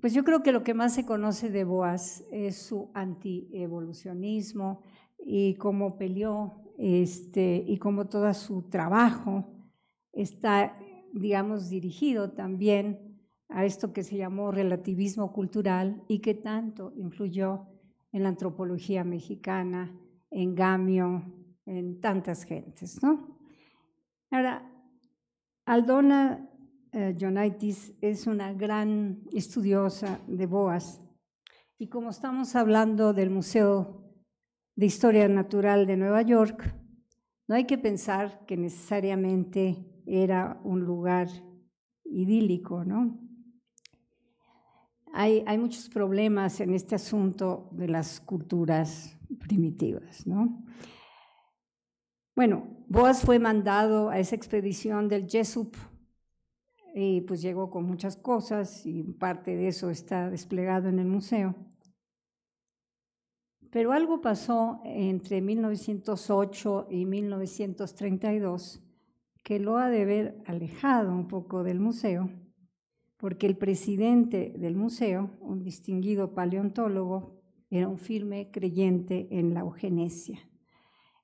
pues yo creo que lo que más se conoce de Boas es su antievolucionismo y cómo peleó este, y cómo todo su trabajo está, digamos, dirigido también a esto que se llamó relativismo cultural y que tanto influyó en la antropología mexicana, en Gamio, en tantas gentes, ¿no? Ahora, Aldona eh, Jonaitis es una gran estudiosa de boas y como estamos hablando del Museo de Historia Natural de Nueva York, no hay que pensar que necesariamente era un lugar idílico, ¿no? Hay, hay, muchos problemas en este asunto de las culturas primitivas, ¿no? Bueno, Boas fue mandado a esa expedición del Jesup y pues llegó con muchas cosas y parte de eso está desplegado en el museo. Pero algo pasó entre 1908 y 1932 que lo ha de haber alejado un poco del museo, porque el presidente del museo, un distinguido paleontólogo, era un firme creyente en la eugenesia.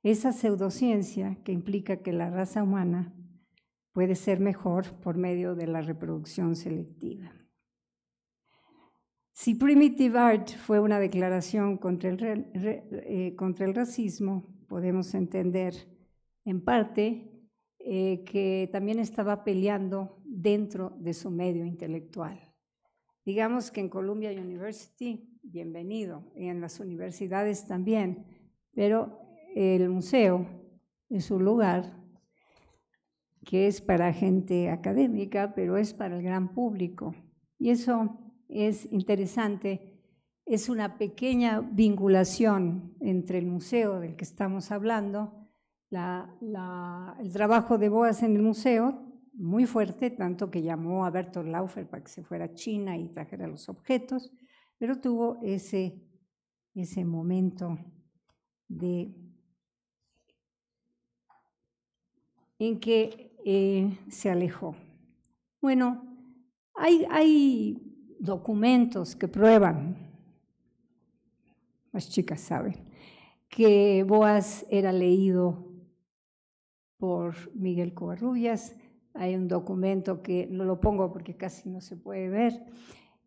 Esa pseudociencia que implica que la raza humana puede ser mejor por medio de la reproducción selectiva. Si Primitive Art fue una declaración contra el, eh, contra el racismo, podemos entender en parte eh, que también estaba peleando dentro de su medio intelectual. Digamos que en Columbia University, bienvenido, y en las universidades también, pero el museo es un lugar que es para gente académica, pero es para el gran público. Y eso es interesante, es una pequeña vinculación entre el museo del que estamos hablando, el trabajo de Boas en el museo, muy fuerte, tanto que llamó a Bertolt Laufer para que se fuera a China y trajera los objetos, pero tuvo ese, ese momento de en que eh, se alejó. Bueno, hay, documentos que prueban, las chicas saben, que Boas era leído por Miguel Covarrubias. Hay un documento que no lo pongo porque casi no se puede ver,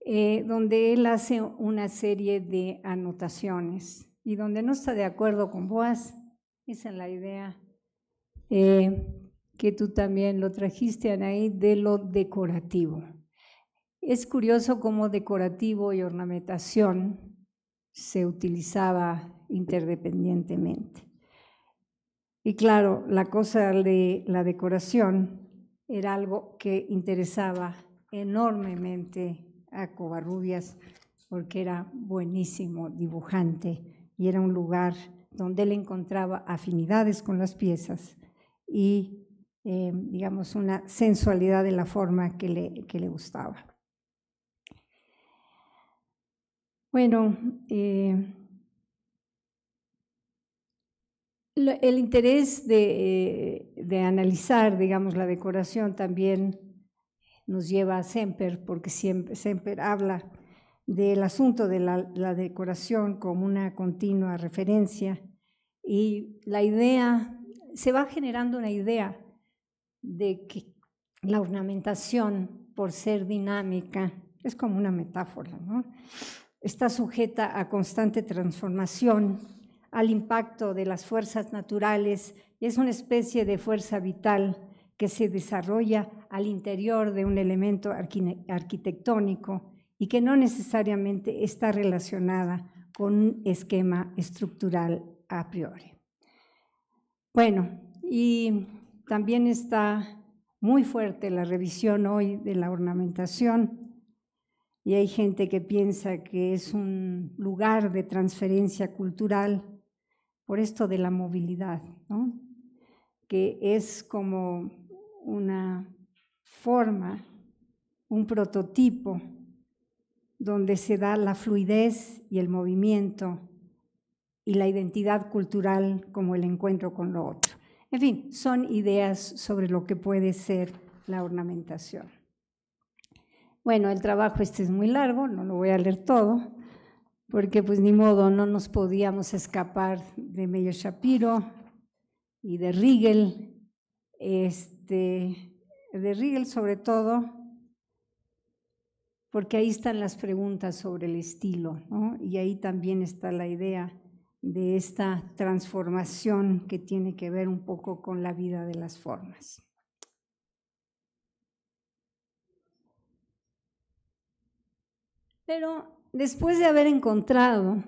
eh, donde él hace una serie de anotaciones y donde no está de acuerdo con Boas, esa es la idea eh, que tú también lo trajiste, Anaí, de lo decorativo. Es curioso cómo decorativo y ornamentación se utilizaba interdependientemente. Y claro, la cosa de la decoración era algo que interesaba enormemente a Covarrubias porque era buenísimo dibujante y era un lugar donde él encontraba afinidades con las piezas y, eh, digamos, una sensualidad de la forma que le, le gustaba. Bueno, eh, el interés eh, de, analizar, digamos, la decoración también nos lleva a Semper, porque siempre, Semper habla del asunto de la decoración como una continua referencia y la idea se va generando una idea de que la ornamentación, por ser dinámica, es como una metáfora, está sujeta a constante transformación, al impacto de las fuerzas naturales y es una especie de fuerza vital que se desarrolla al interior de un elemento arquitectónico y que no necesariamente está relacionada con un esquema estructural a priori. Bueno, y también está muy fuerte la revisión hoy de la ornamentación y hay gente que piensa que es un lugar de transferencia cultural por esto de la movilidad, ¿no? que es como una forma, un prototipo donde se da la fluidez y el movimiento y la identidad cultural como el encuentro con lo otro. En fin, son ideas sobre lo que puede ser la ornamentación. Bueno, el trabajo este es muy largo, no lo voy a leer todo, porque pues ni modo, no nos podíamos escapar de Meyer Shapiro y de Riegel, este, de Riegel sobre todo, porque ahí están las preguntas sobre el estilo, y ahí también está la idea de esta transformación que tiene que ver un poco con la vida de las formas. Pero después de haber encontrado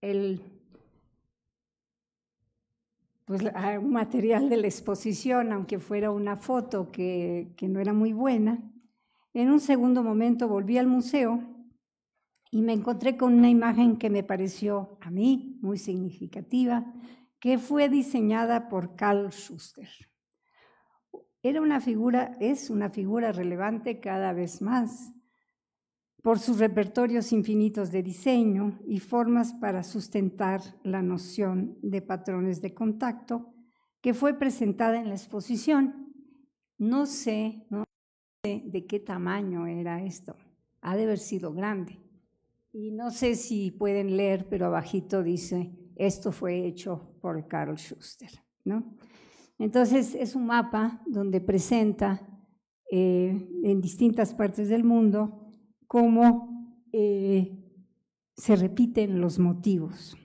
el, pues, material de la exposición, aunque fuera una foto que, que no era muy buena, en un segundo momento volví al museo y me encontré con una imagen que me pareció a mí muy significativa, que fue diseñada por Carl Schuster. Era una figura, es una figura relevante cada vez más por sus repertorios infinitos de diseño y formas para sustentar la noción de patrones de contacto que fue presentada en la exposición. No sé, no sé de qué tamaño era esto. Ha de haber sido grande y no sé si pueden leer, pero abajito dice, esto fue hecho por Carl Schuster. Entonces es un mapa donde presenta eh, en distintas partes del mundo cómo eh, se repiten los motivos.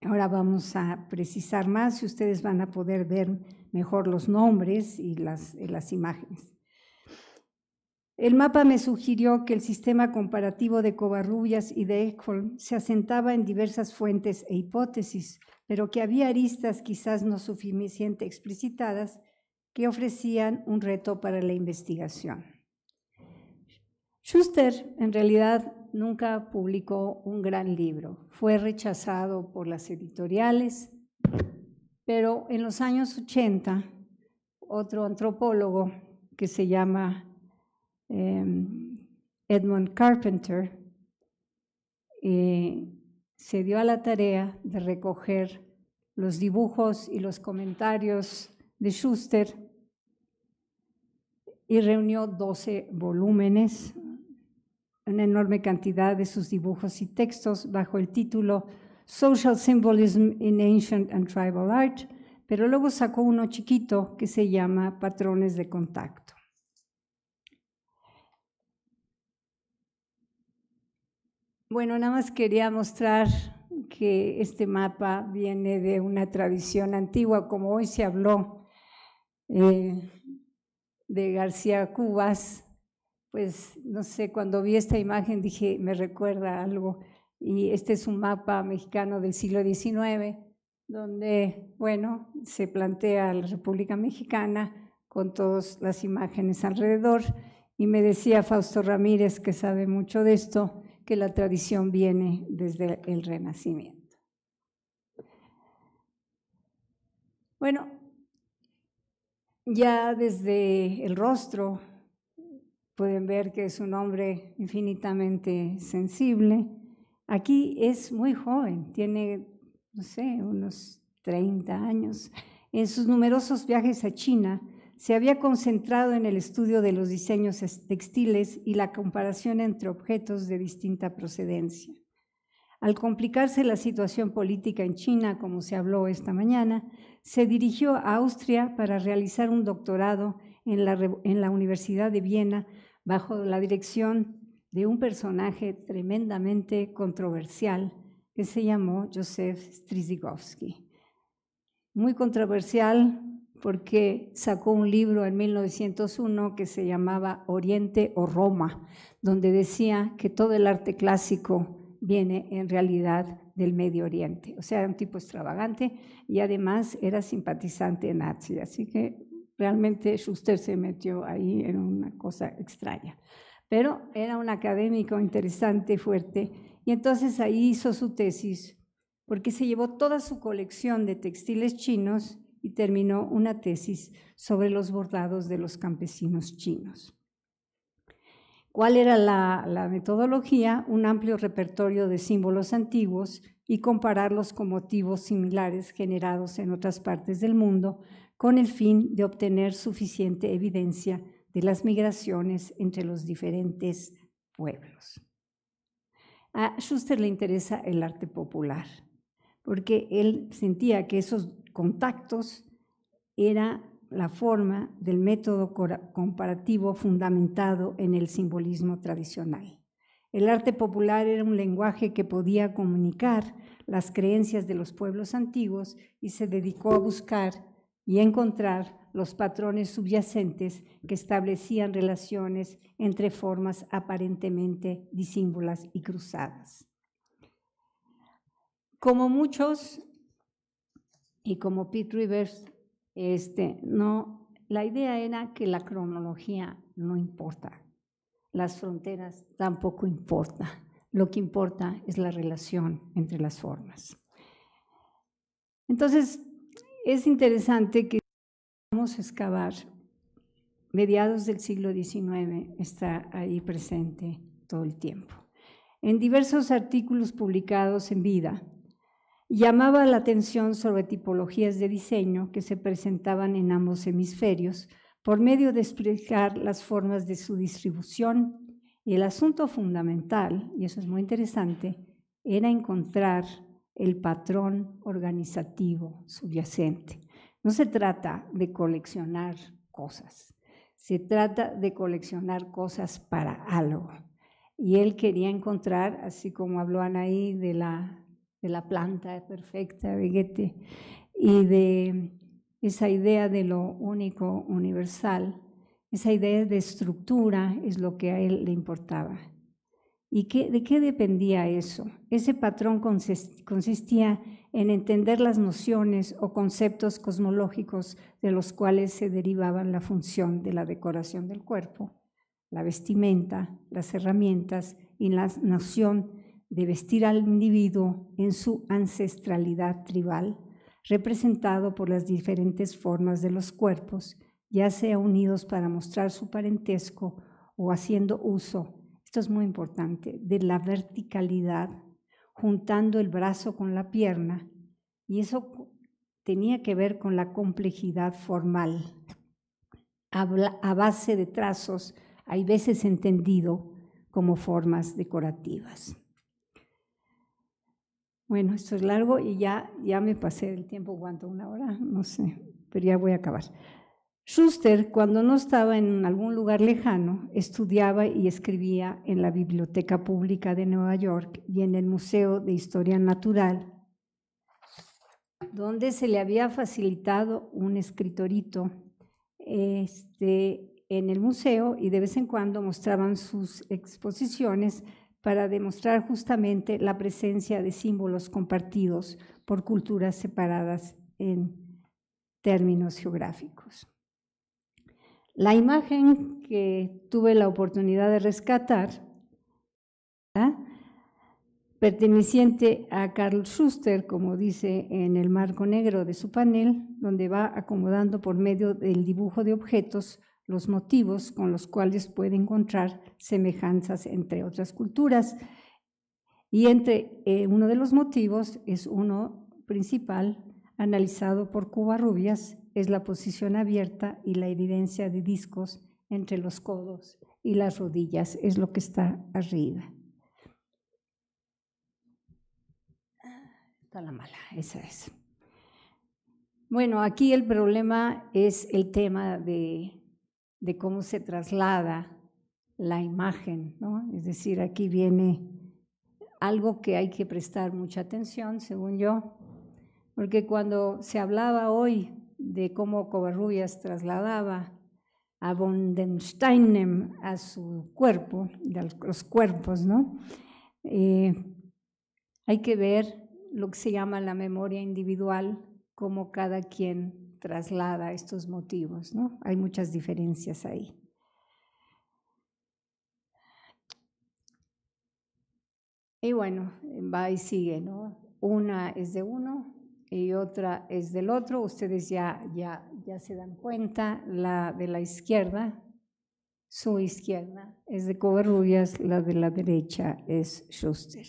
Ahora vamos a precisar más si ustedes van a poder ver mejor los nombres y las imágenes. El mapa me sugirió que el sistema comparativo de Covarrubias y de Eckholm se asentaba en diversas fuentes e hipótesis, pero que había aristas quizás no suficientemente explicitadas que ofrecían un reto para la investigación. Schuster en realidad nunca publicó un gran libro. Fue rechazado por las editoriales, pero en los años 80 otro antropólogo que se llama Em, Edmund Carpenter, eh, se dio a la tarea de recoger los dibujos y los comentarios de Schuster y reunió 12 volúmenes, una enorme cantidad de sus dibujos y textos bajo el título Social Symbolism in Ancient and Tribal Art, pero luego sacó uno chiquito que se llama Patrones de Contacto. Bueno, nada más quería mostrar que este mapa viene de una tradición antigua, como hoy se habló eh, de García Cubas, pues no sé, cuando vi esta imagen dije, me recuerda algo, y este es un mapa mexicano del siglo XIX, donde, bueno, se plantea la República Mexicana con todas las imágenes alrededor, y me decía Fausto Ramírez, que sabe mucho de esto, que la tradición viene desde el Renacimiento. Bueno, ya desde el rostro pueden ver que es un hombre infinitamente sensible. Aquí es muy joven, tiene, no sé, unos 30 años. En sus numerosos viajes a China, se había concentrado en el estudio de los diseños textiles y la comparación entre objetos de distinta procedencia. Al complicarse la situación política en China, como se habló esta mañana, se dirigió a Austria para realizar un doctorado en la, Universidad de Viena bajo la dirección de un personaje tremendamente controversial que se llamó Josef Strizigowski. Muy controversial porque sacó un libro en 1901 que se llamaba Oriente o Roma, donde decía que todo el arte clásico viene en realidad del Medio Oriente. O sea, era un tipo extravagante y además era simpatizante nazi, así que realmente Schuster se metió ahí en una cosa extraña. Pero era un académico interesante, fuerte, y entonces ahí hizo su tesis, porque se llevó toda su colección de textiles chinos y terminó una tesis sobre los bordados de los campesinos chinos. ¿Cuál era la, metodología? Un amplio repertorio de símbolos antiguos y compararlos con motivos similares generados en otras partes del mundo con el fin de obtener suficiente evidencia de las migraciones entre los diferentes pueblos. A Schuster le interesa el arte popular, porque él sentía que esos contactos era la forma del método comparativo fundamentado en el simbolismo tradicional. El arte popular era un lenguaje que podía comunicar las creencias de los pueblos antiguos y se dedicó a buscar y encontrar los patrones subyacentes que establecían relaciones entre formas aparentemente disímbolas y cruzadas. Como muchos, y como Pete Rivers, este, no, la idea era que la cronología no importa, las fronteras tampoco importan, lo que importa es la relación entre las formas. Entonces, es interesante que vamos a excavar mediados del siglo XIX, está ahí presente todo el tiempo. En diversos artículos publicados en vida, llamaba la atención sobre tipologías de diseño que se presentaban en ambos hemisferios por medio de explicar las formas de su distribución y el asunto fundamental, y eso es muy interesante, era encontrar el patrón organizativo subyacente. No se trata de coleccionar cosas, se trata de coleccionar cosas para algo. Y él quería encontrar, así como habló Anaí de la de la planta perfecta veguete, y de esa idea de lo único universal, esa idea de estructura es lo que a él le importaba. ¿Y qué, de qué dependía eso? Ese patrón consistía en entender las nociones o conceptos cosmológicos de los cuales se derivaban la función de la decoración del cuerpo, la vestimenta, las herramientas y la noción de vestir al individuo en su ancestralidad tribal, representado por las diferentes formas de los cuerpos, ya sea unidos para mostrar su parentesco o haciendo uso, esto es muy importante, de la verticalidad, juntando el brazo con la pierna, y eso tenía que ver con la complejidad formal. a base de trazos, hay veces entendido como formas decorativas. Bueno, esto es largo y ya, ya me pasé el tiempo, ¿cuánto? ¿Una hora? No sé, pero ya voy a acabar. Schuster, cuando no estaba en algún lugar lejano, estudiaba y escribía en la Biblioteca Pública de Nueva York y en el Museo de Historia Natural, donde se le había facilitado un escritorito este, en el museo y de vez en cuando mostraban sus exposiciones para demostrar justamente la presencia de símbolos compartidos por culturas separadas en términos geográficos. La imagen que tuve la oportunidad de rescatar, perteneciente a Carl Schuster, como dice en el marco negro de su panel, donde va acomodando por medio del dibujo de objetos los motivos con los cuales puede encontrar semejanzas entre otras culturas. Y entre eh, uno de los motivos es uno principal analizado por Cuba Rubias, es la posición abierta y la evidencia de discos entre los codos y las rodillas, es lo que está arriba. Está la mala, esa es. Bueno, aquí el problema es el tema de de cómo se traslada la imagen, ¿no? Es decir, aquí viene algo que hay que prestar mucha atención, según yo, porque cuando se hablaba hoy de cómo Covarrubias trasladaba a von a su cuerpo, de los cuerpos, ¿no? Eh, hay que ver lo que se llama la memoria individual, cómo cada quien traslada estos motivos, ¿no? Hay muchas diferencias ahí. Y bueno, va y sigue, ¿no? Una es de uno y otra es del otro. Ustedes ya, ya, ya se dan cuenta, la de la izquierda, su izquierda es de Covarrubias, la de la derecha es Schuster.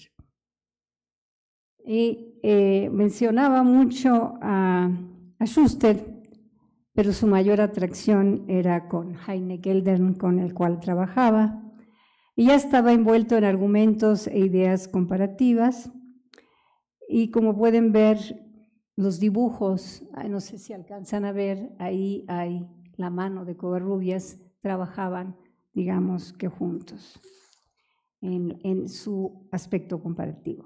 Y eh, mencionaba mucho a a Schuster, pero su mayor atracción era con Heine Geldern, con el cual trabajaba, y ya estaba envuelto en argumentos e ideas comparativas. Y como pueden ver, los dibujos, no sé si alcanzan a ver, ahí hay la mano de Covarrubias, trabajaban, digamos que juntos, en, en su aspecto comparativo.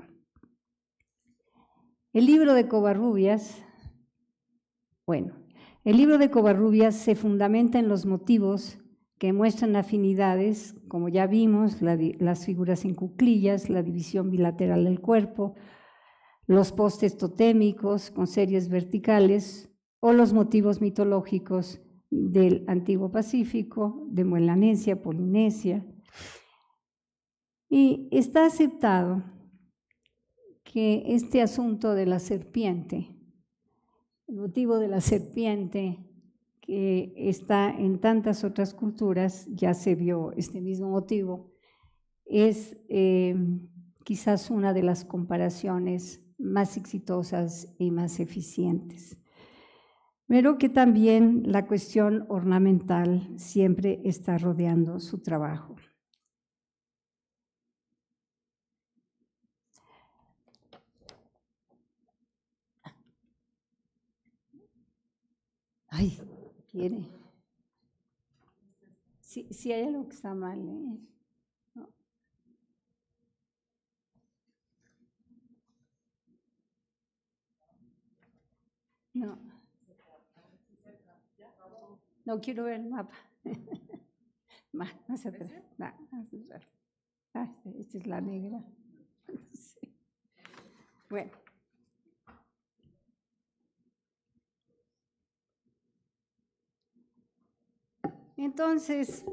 El libro de Covarrubias bueno, el libro de Covarrubias se fundamenta en los motivos que muestran afinidades, como ya vimos, las figuras en cuclillas, la división bilateral del cuerpo, los postes totémicos con series verticales o los motivos mitológicos del antiguo Pacífico, de Melanesia, Polinesia. Y está aceptado que este asunto de la serpiente el motivo de la serpiente que está en tantas otras culturas, ya se vio este mismo motivo, es eh, quizás una de las comparaciones más exitosas y más eficientes. Pero que también la cuestión ornamental siempre está rodeando su trabajo. Ay, quiere. Si, sí, hay algo que está mal, ¿eh? No. no. quiero ver el mapa. Más, (laughs) más No, Ah, esta es la negra. (laughs) Bueno. Entonces,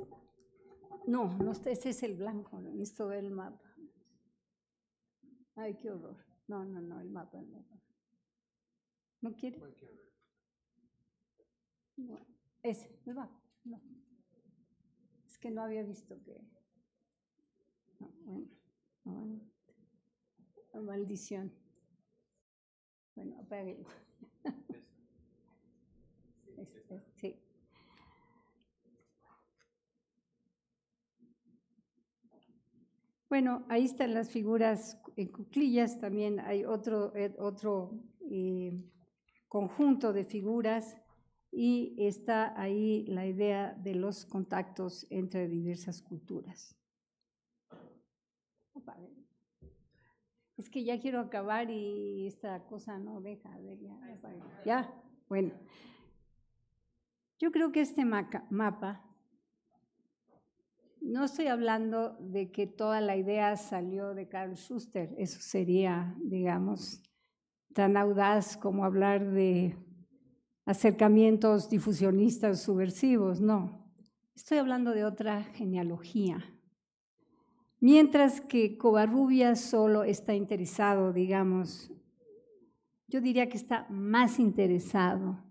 no, no, este es el blanco, necesito ver el mapa. Ay, qué horror. No, no, no, el mapa, el mapa. ¿No quiere? ese, ¿me va? No. Es que no había visto que... No, bueno, La maldición. Bueno, apague. (laughs) sí. Bueno, ahí están las figuras en cuclillas, también hay otro, eh, otro eh, conjunto de figuras y está ahí la idea de los contactos entre diversas culturas. Es que ya quiero acabar y esta cosa no deja. ya, ah, ya, bueno. Yo creo que este mapa no estoy hablando de que toda la idea salió de Carl Schuster, eso sería, digamos, tan audaz como hablar de acercamientos difusionistas subversivos, no. Estoy hablando de otra genealogía. Mientras que Covarrubias solo está interesado, digamos, yo diría que está más interesado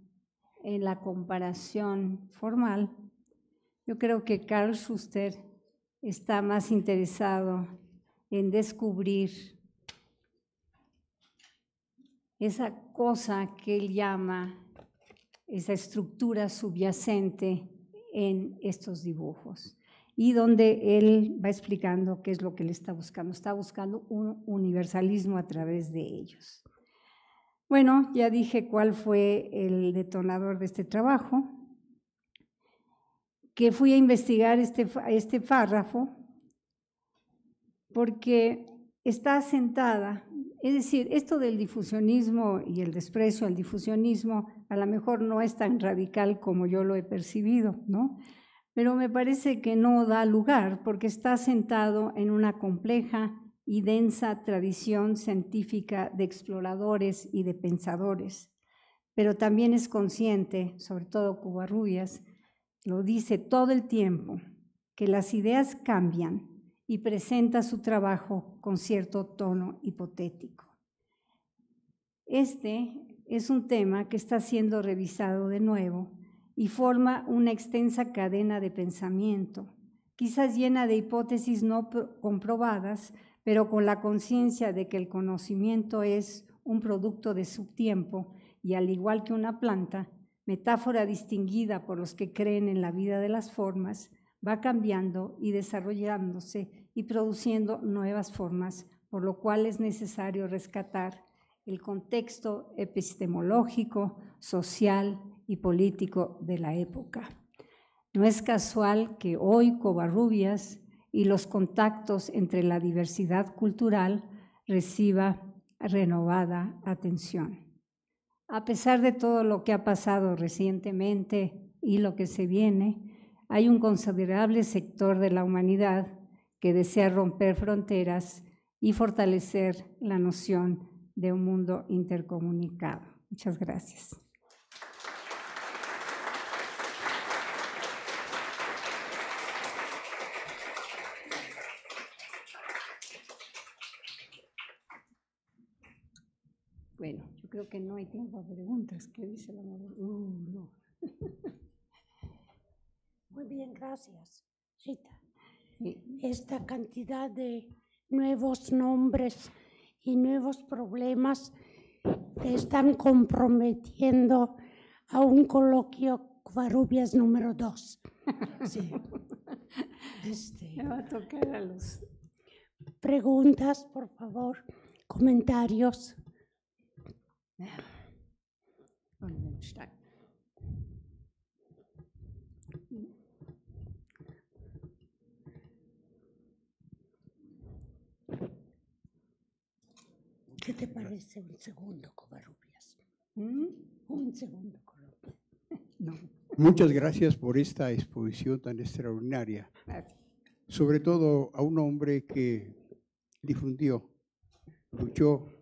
en la comparación formal, yo creo que Carl Schuster está más interesado en descubrir esa cosa que él llama esa estructura subyacente en estos dibujos y donde él va explicando qué es lo que él está buscando. Está buscando un universalismo a través de ellos. Bueno, ya dije cuál fue el detonador de este trabajo que fui a investigar este, este párrafo porque está sentada, es decir, esto del difusionismo y el desprecio al difusionismo a lo mejor no es tan radical como yo lo he percibido, ¿no? Pero me parece que no da lugar porque está sentado en una compleja y densa tradición científica de exploradores y de pensadores, pero también es consciente, sobre todo Cubarrubias, lo dice todo el tiempo, que las ideas cambian y presenta su trabajo con cierto tono hipotético. Este es un tema que está siendo revisado de nuevo y forma una extensa cadena de pensamiento, quizás llena de hipótesis no comprobadas, pero con la conciencia de que el conocimiento es un producto de su tiempo y al igual que una planta, metáfora distinguida por los que creen en la vida de las formas, va cambiando y desarrollándose y produciendo nuevas formas, por lo cual es necesario rescatar el contexto epistemológico, social y político de la época. No es casual que hoy Covarrubias y los contactos entre la diversidad cultural reciba renovada atención a pesar de todo lo que ha pasado recientemente y lo que se viene, hay un considerable sector de la humanidad que desea romper fronteras y fortalecer la noción de un mundo intercomunicado. Muchas gracias. Bueno que no hay tiempo para preguntas. ¿Qué dice la madre. Uh, (laughs) Muy bien, gracias, Rita. Esta cantidad de nuevos nombres y nuevos problemas te están comprometiendo a un coloquio Cuarubias número dos. (laughs) Sí. Este, este. tocar Preguntas, por favor, comentarios. (sighs) ¿Qué te parece un segundo, Covarrubias? ¿Mm? Un segundo, Covarrubias. (laughs) Muchas gracias por esta exposición tan extraordinaria. Sobre todo a un hombre que difundió, luchó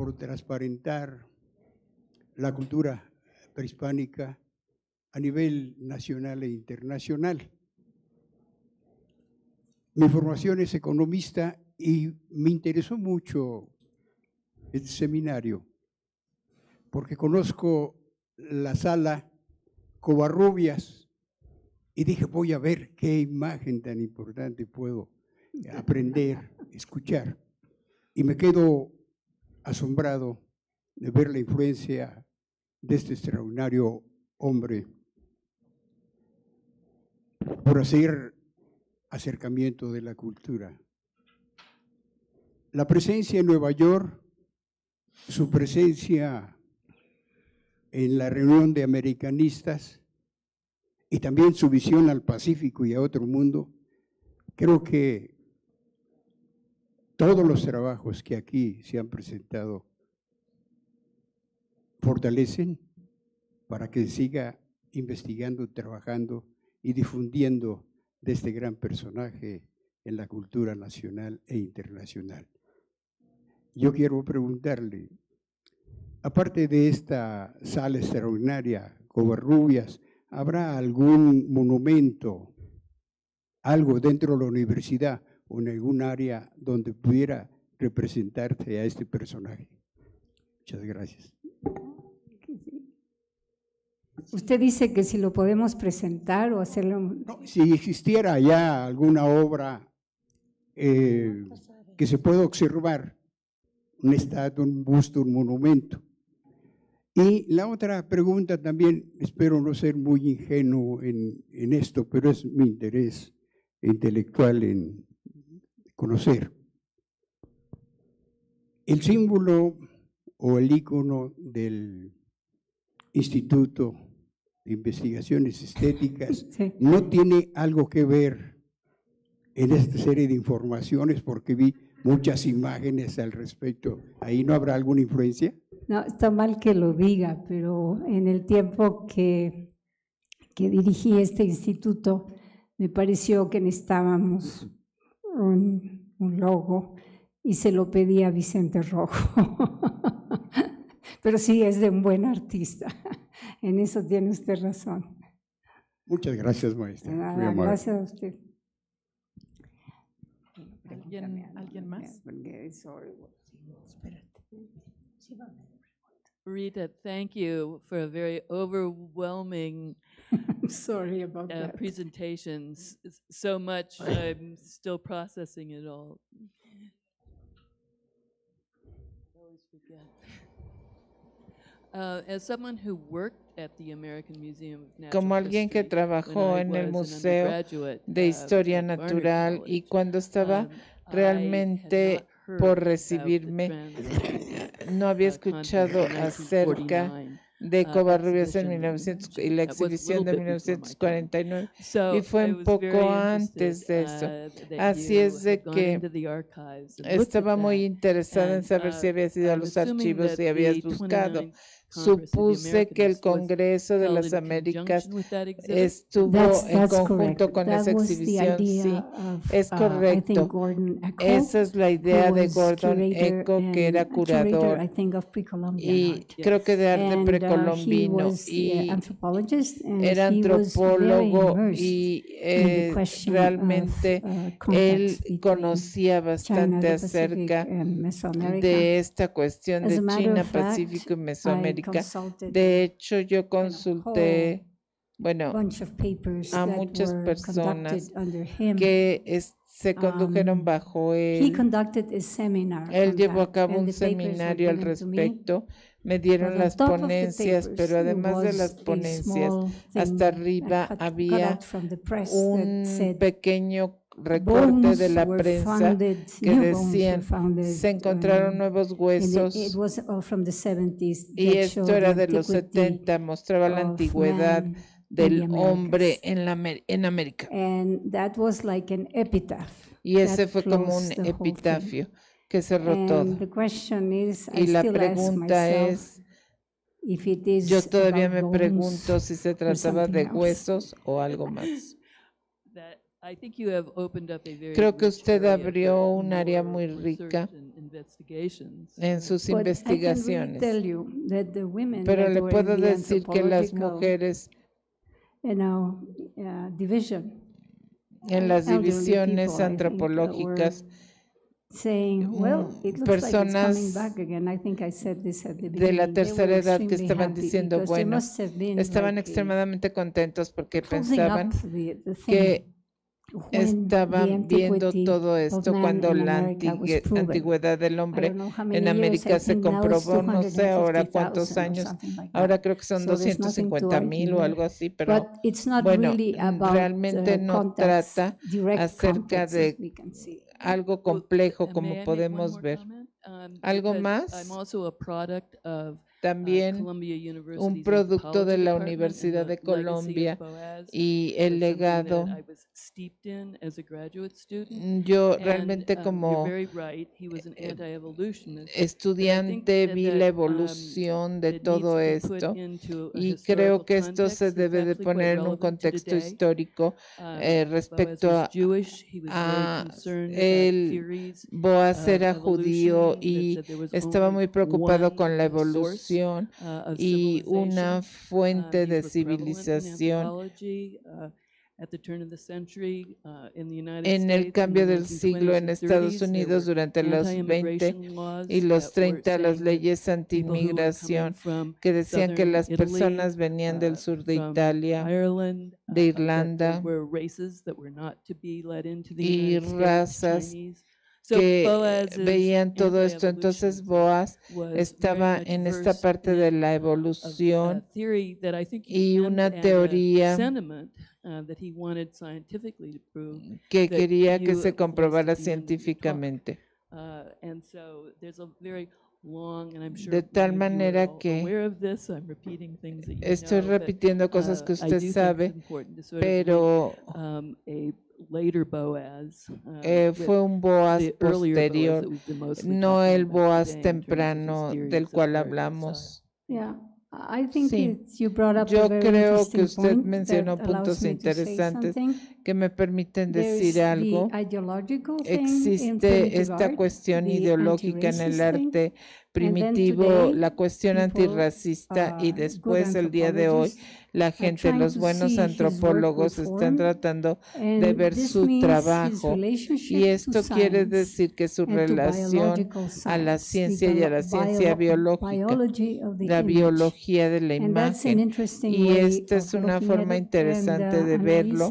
por transparentar la cultura prehispánica a nivel nacional e internacional. Mi formación es economista y me interesó mucho el este seminario porque conozco la sala Covarrubias y dije voy a ver qué imagen tan importante puedo (laughs) aprender, escuchar. Y me quedo asombrado de ver la influencia de este extraordinario hombre por hacer acercamiento de la cultura. La presencia en Nueva York, su presencia en la reunión de americanistas y también su visión al Pacífico y a otro mundo, creo que todos los trabajos que aquí se han presentado fortalecen para que siga investigando, trabajando y difundiendo de este gran personaje en la cultura nacional e internacional. Yo quiero preguntarle, aparte de esta sala extraordinaria, Covarrubias, ¿habrá algún monumento, algo dentro de la universidad o en algún área donde pudiera representarse a este personaje. Muchas gracias. Usted dice que si lo podemos presentar o hacerlo... si existiera ya alguna obra eh, que se pueda observar, un estado un busto, un monumento. Y la otra pregunta también, espero no ser muy ingenuo en, en esto, pero es mi interés intelectual en, conocer. El símbolo o el icono del Instituto de Investigaciones Estéticas (laughs) no tiene algo que ver en esta serie de informaciones porque vi muchas imágenes al respecto. ¿Ahí no habrá alguna influencia? No, está mal que lo diga, pero en el tiempo que, que dirigí este instituto me pareció que necesitábamos un, un logo y se lo pedí a Vicente Rojo. (laughs) Pero sí, es de un buen artista. (laughs) En eso tiene usted razón. Muchas gracias, maestra. Muy amable. gracias a usted. ¿Alguien, ¿alguien más? Rita, thank you for a very overwhelming como alguien que trabajó en el Museo de uh, Historia Natural y cuando estaba um, realmente por recibirme, no había escuchado acerca de ah, Covarrubias en 1900 y la ah, exhibición de 1949 (laughs) y fue un poco antes de eso. Uh, Así es de que estaba muy interesada en saber uh, si habías ido a los archivos y habías buscado. Ah, supuse que el Congreso de las Américas estuvo en conjunto con esa exhibición. Sí, es uh, correcto. Esa es la idea de Gordon Echo, que era curador y creo que de arte uh, precolombino. Y era antropólogo y eh, realmente uh, él conocía bastante acerca de esta cuestión de China, Pacífico y Mesoamérica. De hecho, yo consulté, bueno, a muchas personas que se condujeron um, bajo él. Él llevó a cabo un seminario al respecto me dieron las ponencias, pero además de las ponencias, hasta arriba había un pequeño recorte de la prensa que decían se encontraron nuevos huesos y esto era de los 70, mostraba la antigüedad del hombre en, la, en América. Y ese fue como un epitafio que cerró todo. y la pregunta es, yo todavía me pregunto si se trataba de huesos o algo más. Creo que usted abrió un área muy rica en sus investigaciones. Pero le puedo decir que las mujeres uh, en las divisiones antropológicas personas de la tercera edad que estaban diciendo, bueno, estaban extremadamente contentos porque pensaban que estaban viendo todo esto cuando la antigüedad del hombre en América se comprobó, no sé ahora cuántos años, ahora creo que son 250 mil o algo así, pero bueno, mm, realmente uh, no trata acerca de algo complejo como podemos ver. Um, ¿Algo más? Uh, también un producto de la Universidad de Colombia y el legado yo realmente como um, estudiante vi la evolución de todo esto y creo que esto se debe de poner en un contexto histórico um, eh, respecto a, a el Boaz era judío y estaba muy preocupado con la evolución uh, y una um, fuente de civilización en el cambio del siglo en Estados Unidos durante los 20 y los 30 las leyes anti-inmigración que decían que las personas venían del uh, sur de Italia, de uh, Irlanda y razas que veían todo esto. Entonces Boas estaba en esta parte de la uh, uh, evolución y una teoría uh, que quería que se comprobara científicamente. De tal manera que estoy repitiendo cosas que usted sabe, pero um, Um, eh, fue un Boaz posterior, no el Boaz temprano del cual hablamos. sí. Yo creo que usted mencionó puntos interesantes que me permiten decir algo. Existe esta cuestión ideológica en el arte primitivo, la cuestión antirracista y después el día de hoy la gente, los buenos antropólogos están tratando de ver su trabajo y esto quiere decir que su relación a la ciencia y a la ciencia biológica, la biología de la imagen. Y esta es una forma interesante uh, de verlo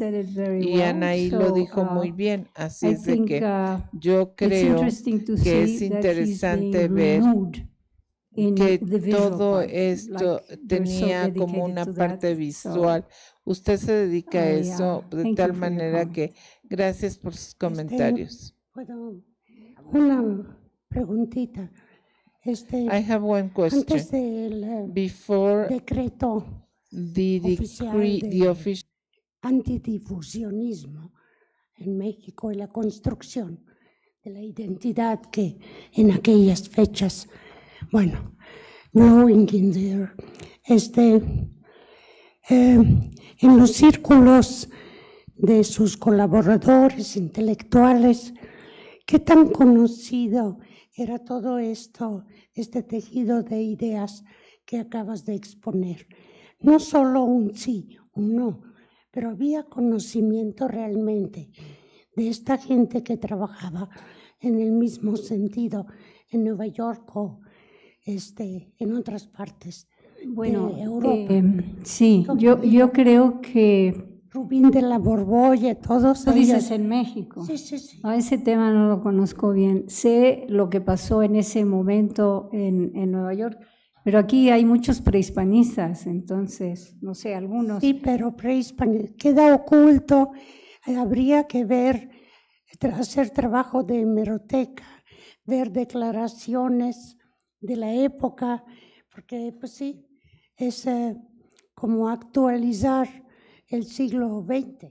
y Anaí lo dijo muy uh, bien, así es de que uh, yo creo que es interesante ver que todo esto tenía como una parte visual. Usted se dedica a eso ah, de tal manera que gracias por sus este, comentarios. Una preguntita. Este, Antes del eh, decreto de antidifusionismo en México y la construcción de la identidad que en aquellas fechas bueno, no there. Este, eh, en los círculos de sus colaboradores intelectuales, qué tan conocido era todo esto, este tejido de ideas que acabas de exponer. No solo un sí, un no, pero había conocimiento realmente de esta gente que trabajaba en el mismo sentido en Nueva York o este, en otras partes bueno, de Europa. Eh, sí, yo, yo creo que... Rubín de la Borbolla, todos Tú dices en México. Sí, sí, sí. Ah, ese tema no lo conozco bien. Sé lo que pasó en ese momento en, en Nueva York, pero aquí hay muchos prehispanistas, entonces, no sé, algunos. Sí, pero prehispanistas, queda oculto. Habría que ver, hacer trabajo de hemeroteca, ver declaraciones de la época, porque pues sí, es eh, como actualizar el siglo XX,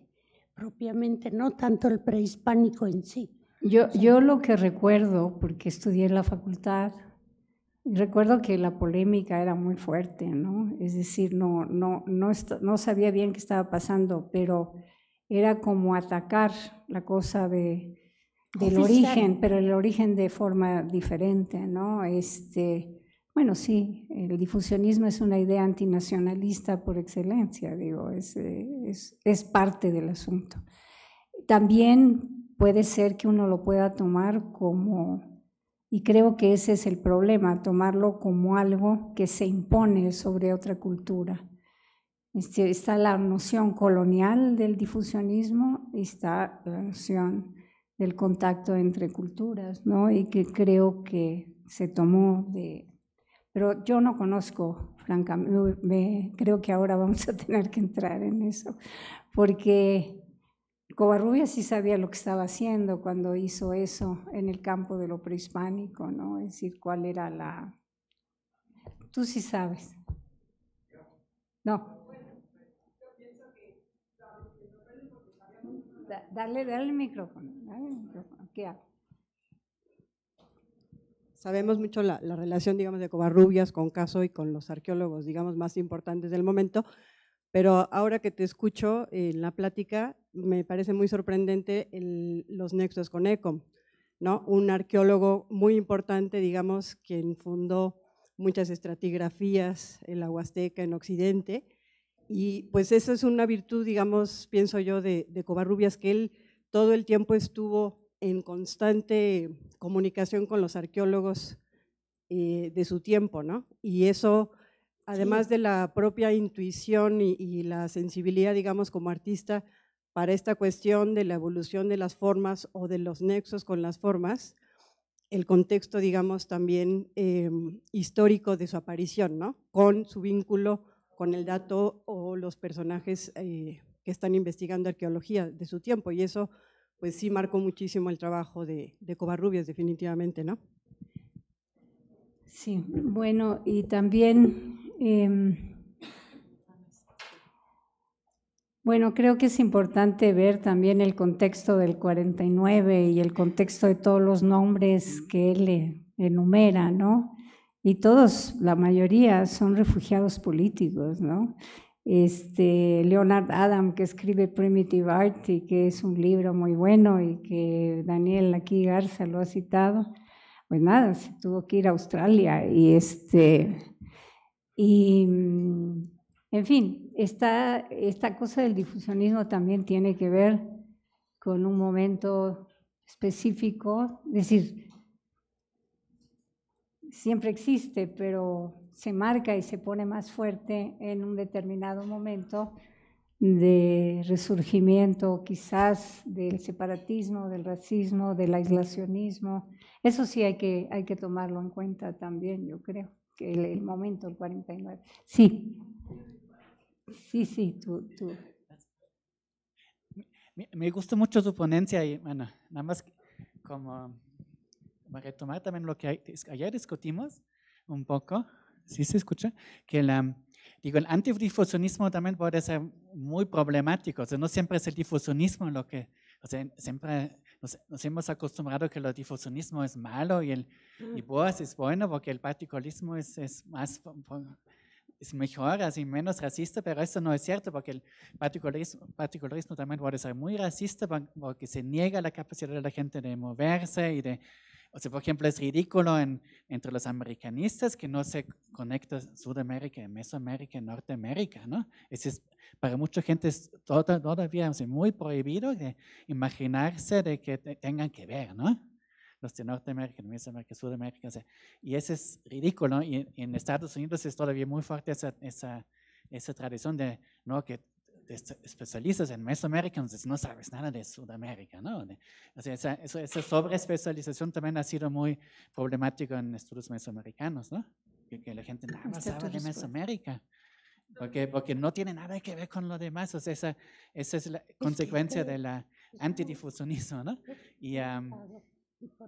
propiamente, no tanto el prehispánico en sí. Yo, yo lo que recuerdo, porque estudié en la facultad, recuerdo que la polémica era muy fuerte, ¿no? Es decir, no, no, no, no sabía bien qué estaba pasando, pero era como atacar la cosa de del origen, pero el origen de forma diferente, ¿no? Este, bueno, sí, el difusionismo es una idea antinacionalista por excelencia, digo, eh, es, es, parte del asunto. También puede ser que uno lo pueda tomar como, y creo que ese es el problema, tomarlo como algo que se impone sobre otra cultura. Este, está la noción colonial del difusionismo está la noción del contacto entre culturas, ¿no? Y que creo que se tomó de... Pero yo no conozco, francamente, creo que ahora vamos a tener que entrar en eso, porque Covarrubias sí sabía lo que estaba haciendo cuando hizo eso en el campo de lo prehispánico, ¿no? Es decir, cuál era la... Tú sí sabes. No. Dale, micrófono. Dale el micrófono. Sabemos mucho la, relación, digamos, de Covarrubias con Caso y con los arqueólogos, digamos, más importantes del momento, pero ahora que te escucho en la plática, me parece muy sorprendente los nexos con ECOM, ¿no? Un arqueólogo muy importante, digamos, quien fundó muchas estratigrafías en la Huasteca, en Occidente, y pues esa es una virtud, digamos, pienso yo, de, de Covarrubias, que él todo el tiempo estuvo en constante comunicación con los arqueólogos eh, de su tiempo, ¿no? Y eso, además de la propia intuición y, la sensibilidad, digamos, como artista, para esta cuestión de la evolución de las formas o de los nexos con las formas, el contexto, digamos, también em, histórico de su aparición, ¿no? Con su vínculo con el dato o los personajes eh, que están investigando arqueología de su tiempo. Y eso, pues sí, marcó muchísimo el trabajo de, de Covarrubias, definitivamente, ¿no? Sí, bueno, y también, em, bueno, creo que es importante ver también el contexto del 49 y el contexto de todos los nombres que él enumera, ¿no? y todos, la mayoría, son refugiados políticos, ¿no? Este, Leonard Adam, que escribe Primitive Art y que es un libro muy bueno y que Daniel aquí Garza lo ha citado, pues nada, se tuvo que ir a Australia y este, y mm, en fin, esta, esta cosa del difusionismo también tiene que ver con un momento específico, es decir, siempre existe, pero se marca y se pone más fuerte en un determinado momento de resurgimiento quizás del separatismo, del racismo, del aislacionismo. Eso sí hay que, hay que tomarlo en cuenta también, yo creo, que el, momento, el 49. Sí, sí, sí, tú. tú. Me gustó mucho su ponencia y bueno, nada más como retomar también lo que ayer discutimos un poco, ¿sí se escucha? Que la, digo, el antidifusionismo también puede ser muy problemático, o sea, no siempre es el difusionismo lo que, o sea, siempre nos, hemos acostumbrado que el difusionismo es malo y el y mm. pues es bueno porque el particularismo es, es más es mejor, así menos racista, pero eso no es cierto porque el particularismo, particularismo también puede ser muy racista porque se niega la capacidad de la gente de moverse y de o sea, por ejemplo, es ridículo en, entre los americanistas que no se conecta Sudamérica, Mesoamérica, Norteamérica, ¿no? Es, es para mucha gente es tota-, todavía muy prohibido imaginarse de que tengan que ver, ¿no? Los de Norteamérica, Mesoamérica, Sudamérica, y eso es ridículo, Y en Estados Unidos es todavía muy fuerte esa, esa, esa tradición de, no, que te especializas en Mesoamérica, entonces no sabes nada de Sudamérica, ¿no? O sea, esa, esa sobreespecialización también ha sido muy problemática en estudios mesoamericanos, ¿no? Que, la gente nada más sabe de pues. Mesoamérica. Porque, porque no tiene nada que ver con lo demás, o sea, esa, esa es la consecuencia del antidifusionismo, ¿no? Y,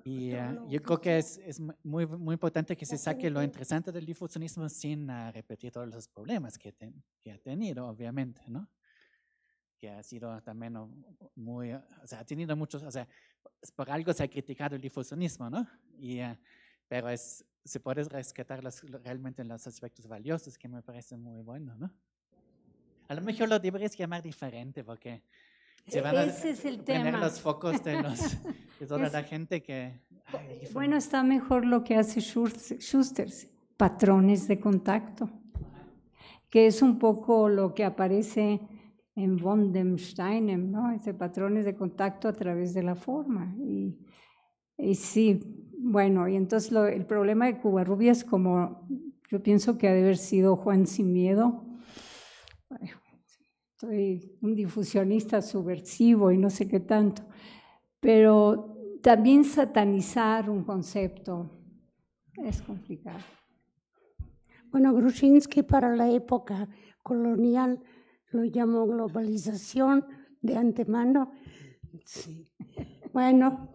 y ah, yo creo que es, es, muy, muy importante que se saque lo interesante del difusionismo sin ah, repetir todos los problemas que, que ha tenido, obviamente, ¿no? que ha sido también muy, eh, o sea, ha tenido muchos, o sea, por algo se ha criticado el difusionismo, ¿no? Y, eh, pero es, se puede rescatar los, realmente los aspectos valiosos que me parecen muy bueno, ¿no? A lo mejor lo deberías llamar diferente porque se e, es el tener los focos de, los, (laughs) de toda la gente que... bueno, está mejor lo que hace Schuster, patrones de contacto, que es un poco lo que aparece en von dem Steinem, ¿no? Ese patrones de contacto a través de la forma. Y, sí, bueno, y entonces el problema de Cuba es como yo pienso que ha de haber sido Juan sin miedo, soy un difusionista subversivo y no sé qué tanto, pero también satanizar un concepto es complicado. Bueno, Grushinsky para la época colonial lo llamo globalización de antemano. Sí. Bueno,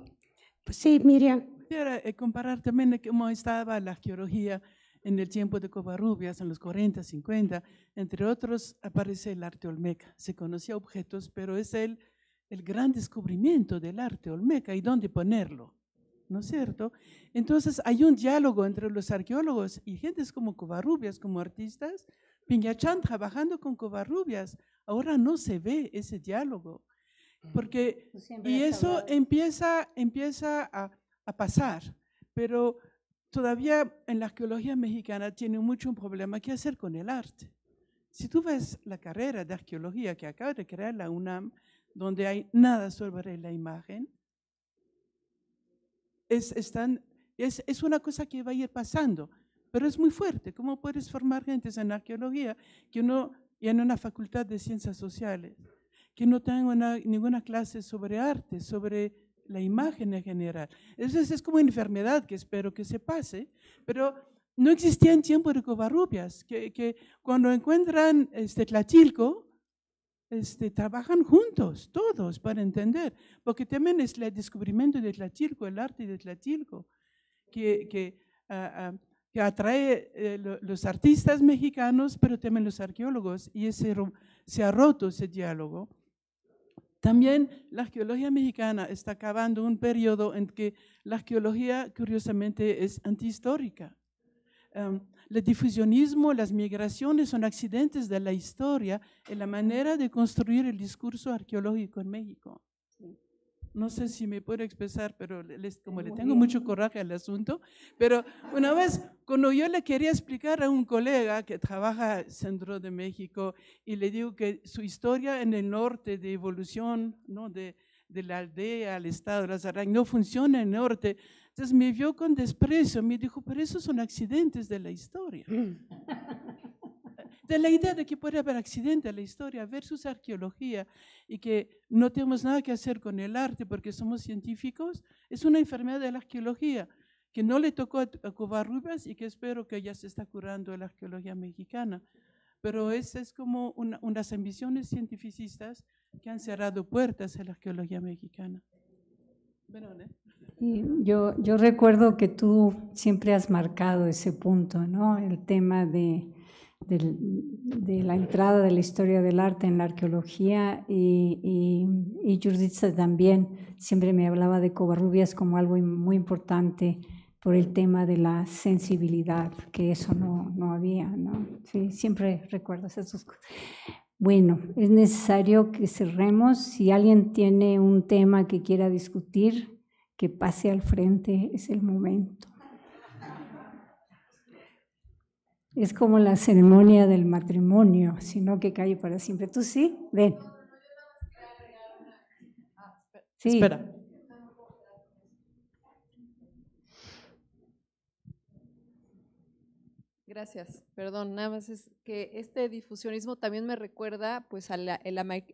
pues sí, Miriam. Quisiera eh, comparar también cómo estaba la arqueología en el tiempo de Covarrubias, en los 40, 50. Entre otros, aparece el arte olmeca. Se conocía objetos, pero es el, el gran descubrimiento del arte olmeca y dónde ponerlo. ¿No es cierto? Entonces hay un diálogo entre los arqueólogos y gentes como Covarrubias, como artistas, Piñachán trabajando con Covarrubias, ahora no se ve ese diálogo. Mm. Porque, pues y eso empieza, empieza a, pasar, pero todavía en la arqueología mexicana tiene mucho un problema que hacer con el arte. Si tú ves la carrera de arqueología que acaba de crear la UNAM, donde hay nada sobre la imagen, es una cosa que va a ir pasando pero es muy fuerte. ¿Cómo puedes formar gentes en arqueología que no, y en una facultad de ciencias sociales, que no tengan ninguna clase sobre arte, sobre la imagen en general? Entonces es como una enfermedad que espero que se pase, pero no existía en tiempo de Covarrubias, que, que cuando encuentran este Tlachilco, este, trabajan juntos, todos, para entender, porque también es el descubrimiento de Tlatilco, el arte de Tlatilco, que, que ah, ah, que atrae eh, los artistas mexicanos, pero también los arqueólogos, y ese, se ha roto ese diálogo. También la arqueología mexicana está acabando un periodo en que la arqueología, curiosamente, es antihistórica. Em, el difusionismo, las migraciones son accidentes de la historia en la manera de construir el discurso arqueológico en México no sé si me puedo expresar, pero les, como le tengo mucho coraje al asunto, pero una vez cuando yo le quería explicar a un colega que trabaja en Centro de México y le digo que su historia en el norte de evolución, ¿no? de, de la aldea al estado de Lazarán, no funciona en el norte, entonces me vio con desprecio, me dijo, pero esos son accidentes de la historia. (laughs) de la idea de que puede haber accidente a la historia versus arqueología y que no tenemos nada que hacer con el arte porque somos científicos, es una enfermedad de la arqueología que no le tocó a Covarrubias y que espero que ya se está curando la arqueología mexicana. Pero esa es como unas ambiciones cientificistas que han cerrado puertas a la arqueología mexicana. yo, yo recuerdo que tú siempre has marcado ese punto, ¿no? El tema de de la entrada de la historia del arte en la arqueología y, y, también siempre me hablaba de Covarrubias como algo muy importante por el tema de la sensibilidad, que eso no, había, ¿no? Sí, siempre recuerdo esas cosas. Bueno, es necesario que cerremos. Si alguien tiene un tema que quiera discutir, que pase al frente, es el momento. es como la ceremonia del matrimonio, sino que cae para siempre. Tú sí, ven. Sí. Espera. Gracias. Perdón, nada más es que este difusionismo también me recuerda pues al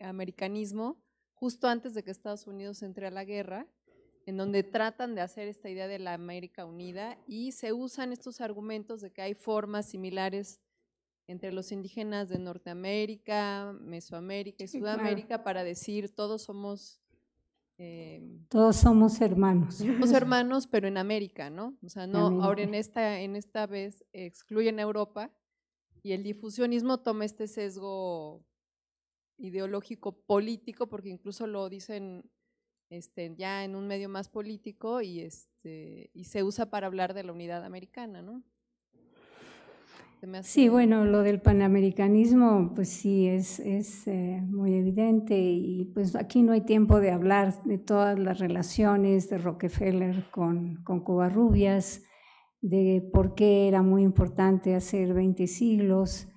americanismo justo antes de que Estados Unidos entre a la guerra, en donde tratan de hacer esta idea de la América Unida y se usan estos argumentos de que hay formas similares entre los indígenas de Norteamérica, Mesoamérica y Sudamérica para decir todos somos... Em, todos somos hermanos. Somos (laughs) hermanos, pero en América, ¿no? O sea, no, ahora en esta, en esta vez excluyen a Europa y el difusionismo toma este sesgo ideológico político, porque incluso lo dicen este, ya en un medio más político y, este, y se usa para hablar de la unidad americana, ¿no? Sí, bueno, lo del panamericanismo, pues sí, es, eh, muy evidente y pues aquí no hay tiempo de hablar de todas las relaciones de Rockefeller con, con Rubias, de por qué era muy importante hacer 20 siglos,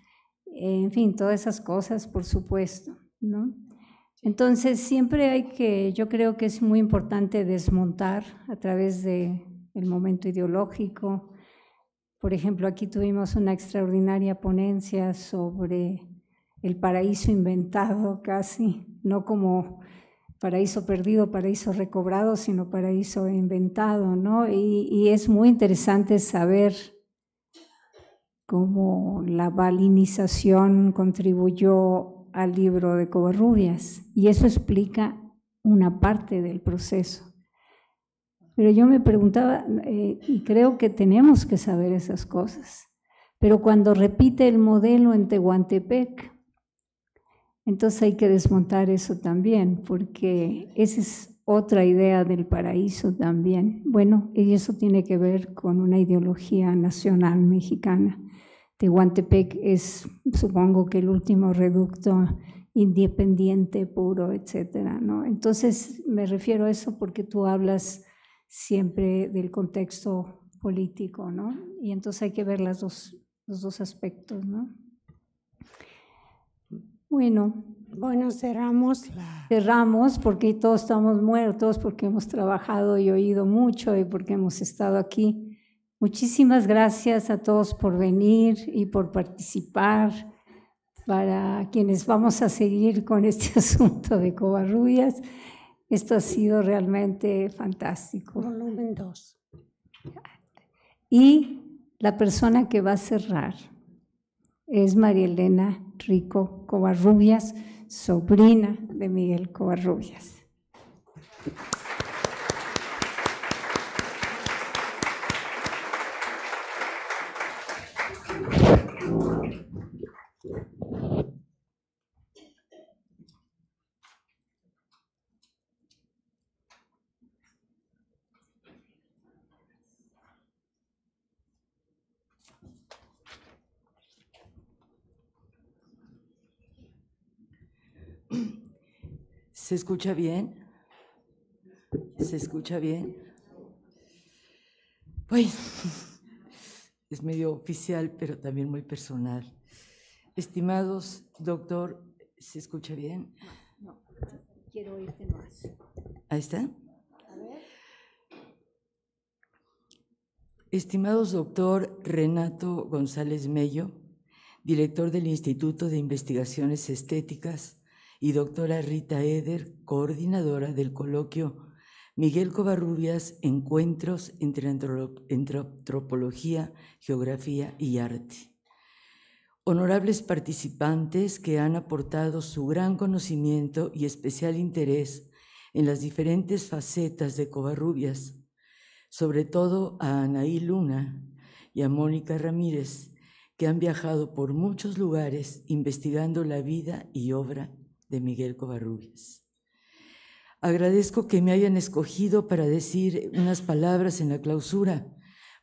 en fin, todas esas cosas, por supuesto, ¿no? Entonces, siempre hay que, yo creo que es muy importante desmontar a través del momento ideológico. Por ejemplo, aquí tuvimos una extraordinaria ponencia sobre el paraíso inventado casi, no como paraíso perdido, paraíso recobrado, sino paraíso inventado, ¿no? Y, y es muy interesante saber cómo la balinización contribuyó al libro de Covarrubias y eso explica una parte del proceso. Pero yo me preguntaba, eh, y creo que tenemos que saber esas cosas, pero cuando repite el modelo en Tehuantepec, entonces hay que desmontar eso también, porque esa es otra idea del paraíso también. Bueno, y eso tiene que ver con una ideología nacional mexicana. Tehuantepec es, supongo que el último reducto independiente, puro, etcétera, ¿no? Entonces, me refiero a eso porque tú hablas siempre del contexto político, ¿no? Y entonces hay que ver las dos, los dos aspectos, ¿no? Bueno. Bueno, cerramos Cerramos porque todos estamos muertos, porque hemos trabajado y oído mucho y porque hemos estado aquí Muchísimas gracias a todos por venir y por participar. Para quienes vamos a seguir con este (laughs) asunto de Covarrubias, esto ha sido realmente fantástico. Volumen 2. Y la persona que va a cerrar es María Elena Rico Covarrubias, sobrina de Miguel Covarrubias. ¿Se escucha bien? ¿Se escucha bien? Pues (laughs) es medio oficial, pero también muy personal. Estimados, doctor, ¿se escucha bien? No, quiero oírte más. Ahí está. A ver. Estimados doctor Renato González Mello, director del Instituto de Investigaciones Estéticas, y doctora Rita Eder, coordinadora del coloquio Miguel Covarrubias, Encuentros entre, Antropología, Geografía y Arte. Honorables participantes que han aportado su gran conocimiento y especial interés en las diferentes facetas de Covarrubias, sobre todo a Anaí Luna y a Mónica Ramírez, que han viajado por muchos lugares investigando la vida y obra de Miguel Covarrubias. Agradezco que me hayan escogido para decir unas palabras en la clausura.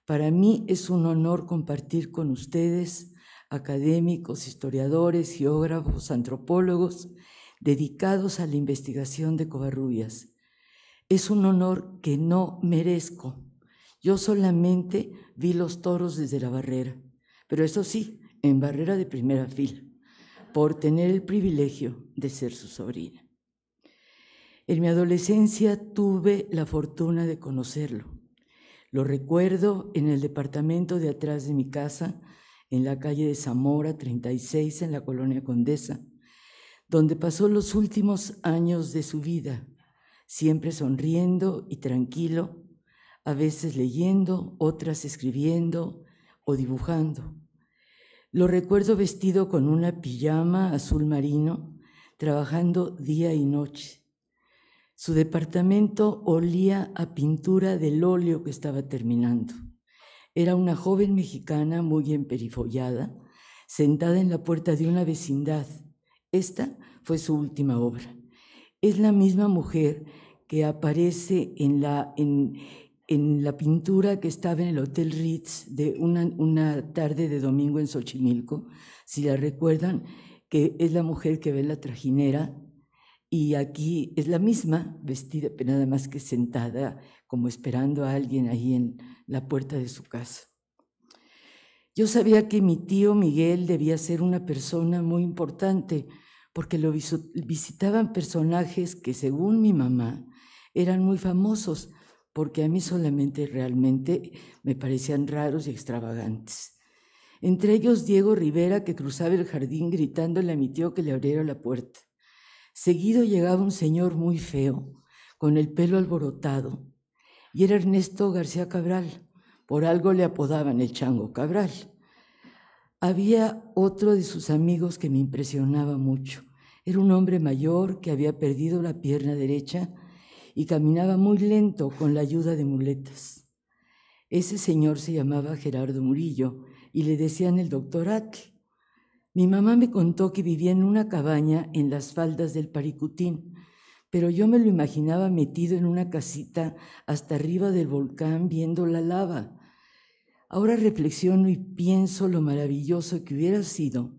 Para mí es un honor compartir con ustedes, académicos, historiadores, geógrafos, antropólogos, dedicados a la investigación de Covarrubias. Es un honor que no merezco. Yo solamente vi los toros desde la barrera, pero eso sí, en barrera de primera fila por tener el privilegio de ser su sobrina. En mi adolescencia tuve la fortuna de conocerlo. Lo recuerdo en el departamento de atrás de mi casa, en la calle de Zamora 36, en la colonia Condesa, donde pasó los últimos años de su vida, siempre sonriendo y tranquilo, a veces leyendo, otras escribiendo o dibujando. Lo recuerdo vestido con una pijama azul marino, trabajando día y noche. Su departamento olía a pintura del óleo que estaba terminando. Era una joven mexicana muy emperifollada, sentada en la puerta de una vecindad. Esta fue su última obra. Es la misma mujer que aparece en la, en, en la pintura que estaba en el Hotel Ritz de una, una tarde de domingo en Xochimilco, si la recuerdan, que es la mujer que ve la trajinera y aquí es la misma, vestida, pero nada más que sentada, como esperando a alguien ahí en la puerta de su casa. Yo sabía que mi tío Miguel debía ser una persona muy importante, porque lo visitaban personajes que, según mi mamá, eran muy famosos, porque a mí solamente realmente me parecían raros y extravagantes. Entre ellos Diego Rivera, que cruzaba el jardín gritándole a mi tío que le abriera la puerta. Seguido llegaba un señor muy feo, con el pelo alborotado, y era Ernesto García Cabral. Por algo le apodaban el chango Cabral. Había otro de sus amigos que me impresionaba mucho. Era un hombre mayor que había perdido la pierna derecha y caminaba muy lento con la ayuda de muletas. Ese señor se llamaba Gerardo Murillo y le decían el doctor Atl. Mi mamá me contó que vivía en una cabaña en las faldas del Paricutín, pero yo me lo imaginaba metido en una casita hasta arriba del volcán viendo la lava. Ahora reflexiono y pienso lo maravilloso que hubiera sido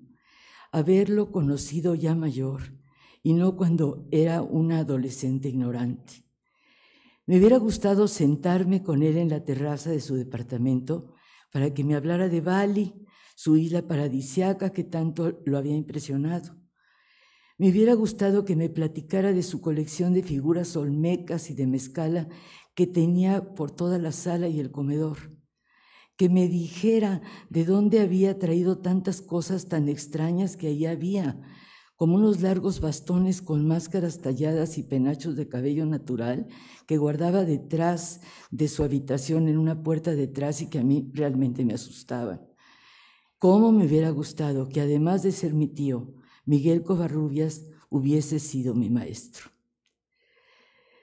haberlo conocido ya mayor y no cuando era una adolescente ignorante. Me hubiera gustado sentarme con él en la terraza de su departamento para que me hablara de Bali, su isla paradisiaca que tanto lo había impresionado. Me hubiera gustado que me platicara de su colección de figuras olmecas y de mezcala que tenía por toda la sala y el comedor. Que me dijera de dónde había traído tantas cosas tan extrañas que allí había, como unos largos bastones con máscaras talladas y penachos de cabello natural que guardaba detrás de su habitación en una puerta detrás y que a mí realmente me asustaban. ¿Cómo me hubiera gustado que además de ser mi tío, Miguel Covarrubias hubiese sido mi maestro?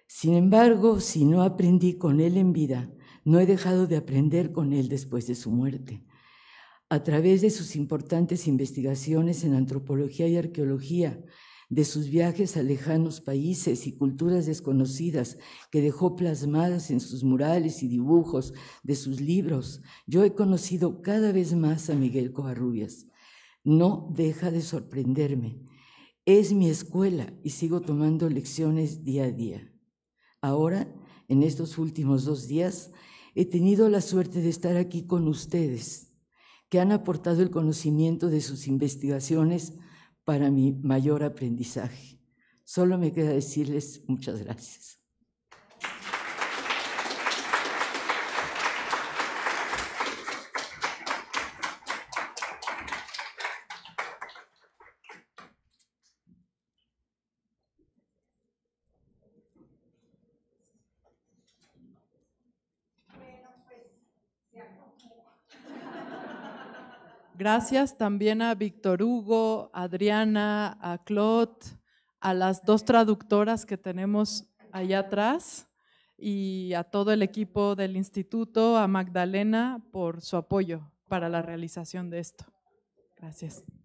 Sin embargo, si no aprendí con él en vida, no he dejado de aprender con él después de su muerte a través de sus importantes investigaciones en antropología y arqueología, de sus viajes a lejanos países y culturas desconocidas que dejó plasmadas en sus murales y dibujos de sus libros, yo he conocido cada vez más a Miguel Covarrubias. No deja de sorprenderme. Es mi escuela y sigo tomando lecciones día a día. Ahora, en estos últimos dos días, he tenido la suerte de estar aquí con ustedes que han aportado el conocimiento de sus investigaciones para mi mayor aprendizaje. Solo me queda decirles muchas gracias. Gracias también a Víctor Hugo, Adriana, a Claude, a las dos traductoras que tenemos allá atrás y a todo el equipo del instituto, a Magdalena por su apoyo para la realización de esto. Gracias.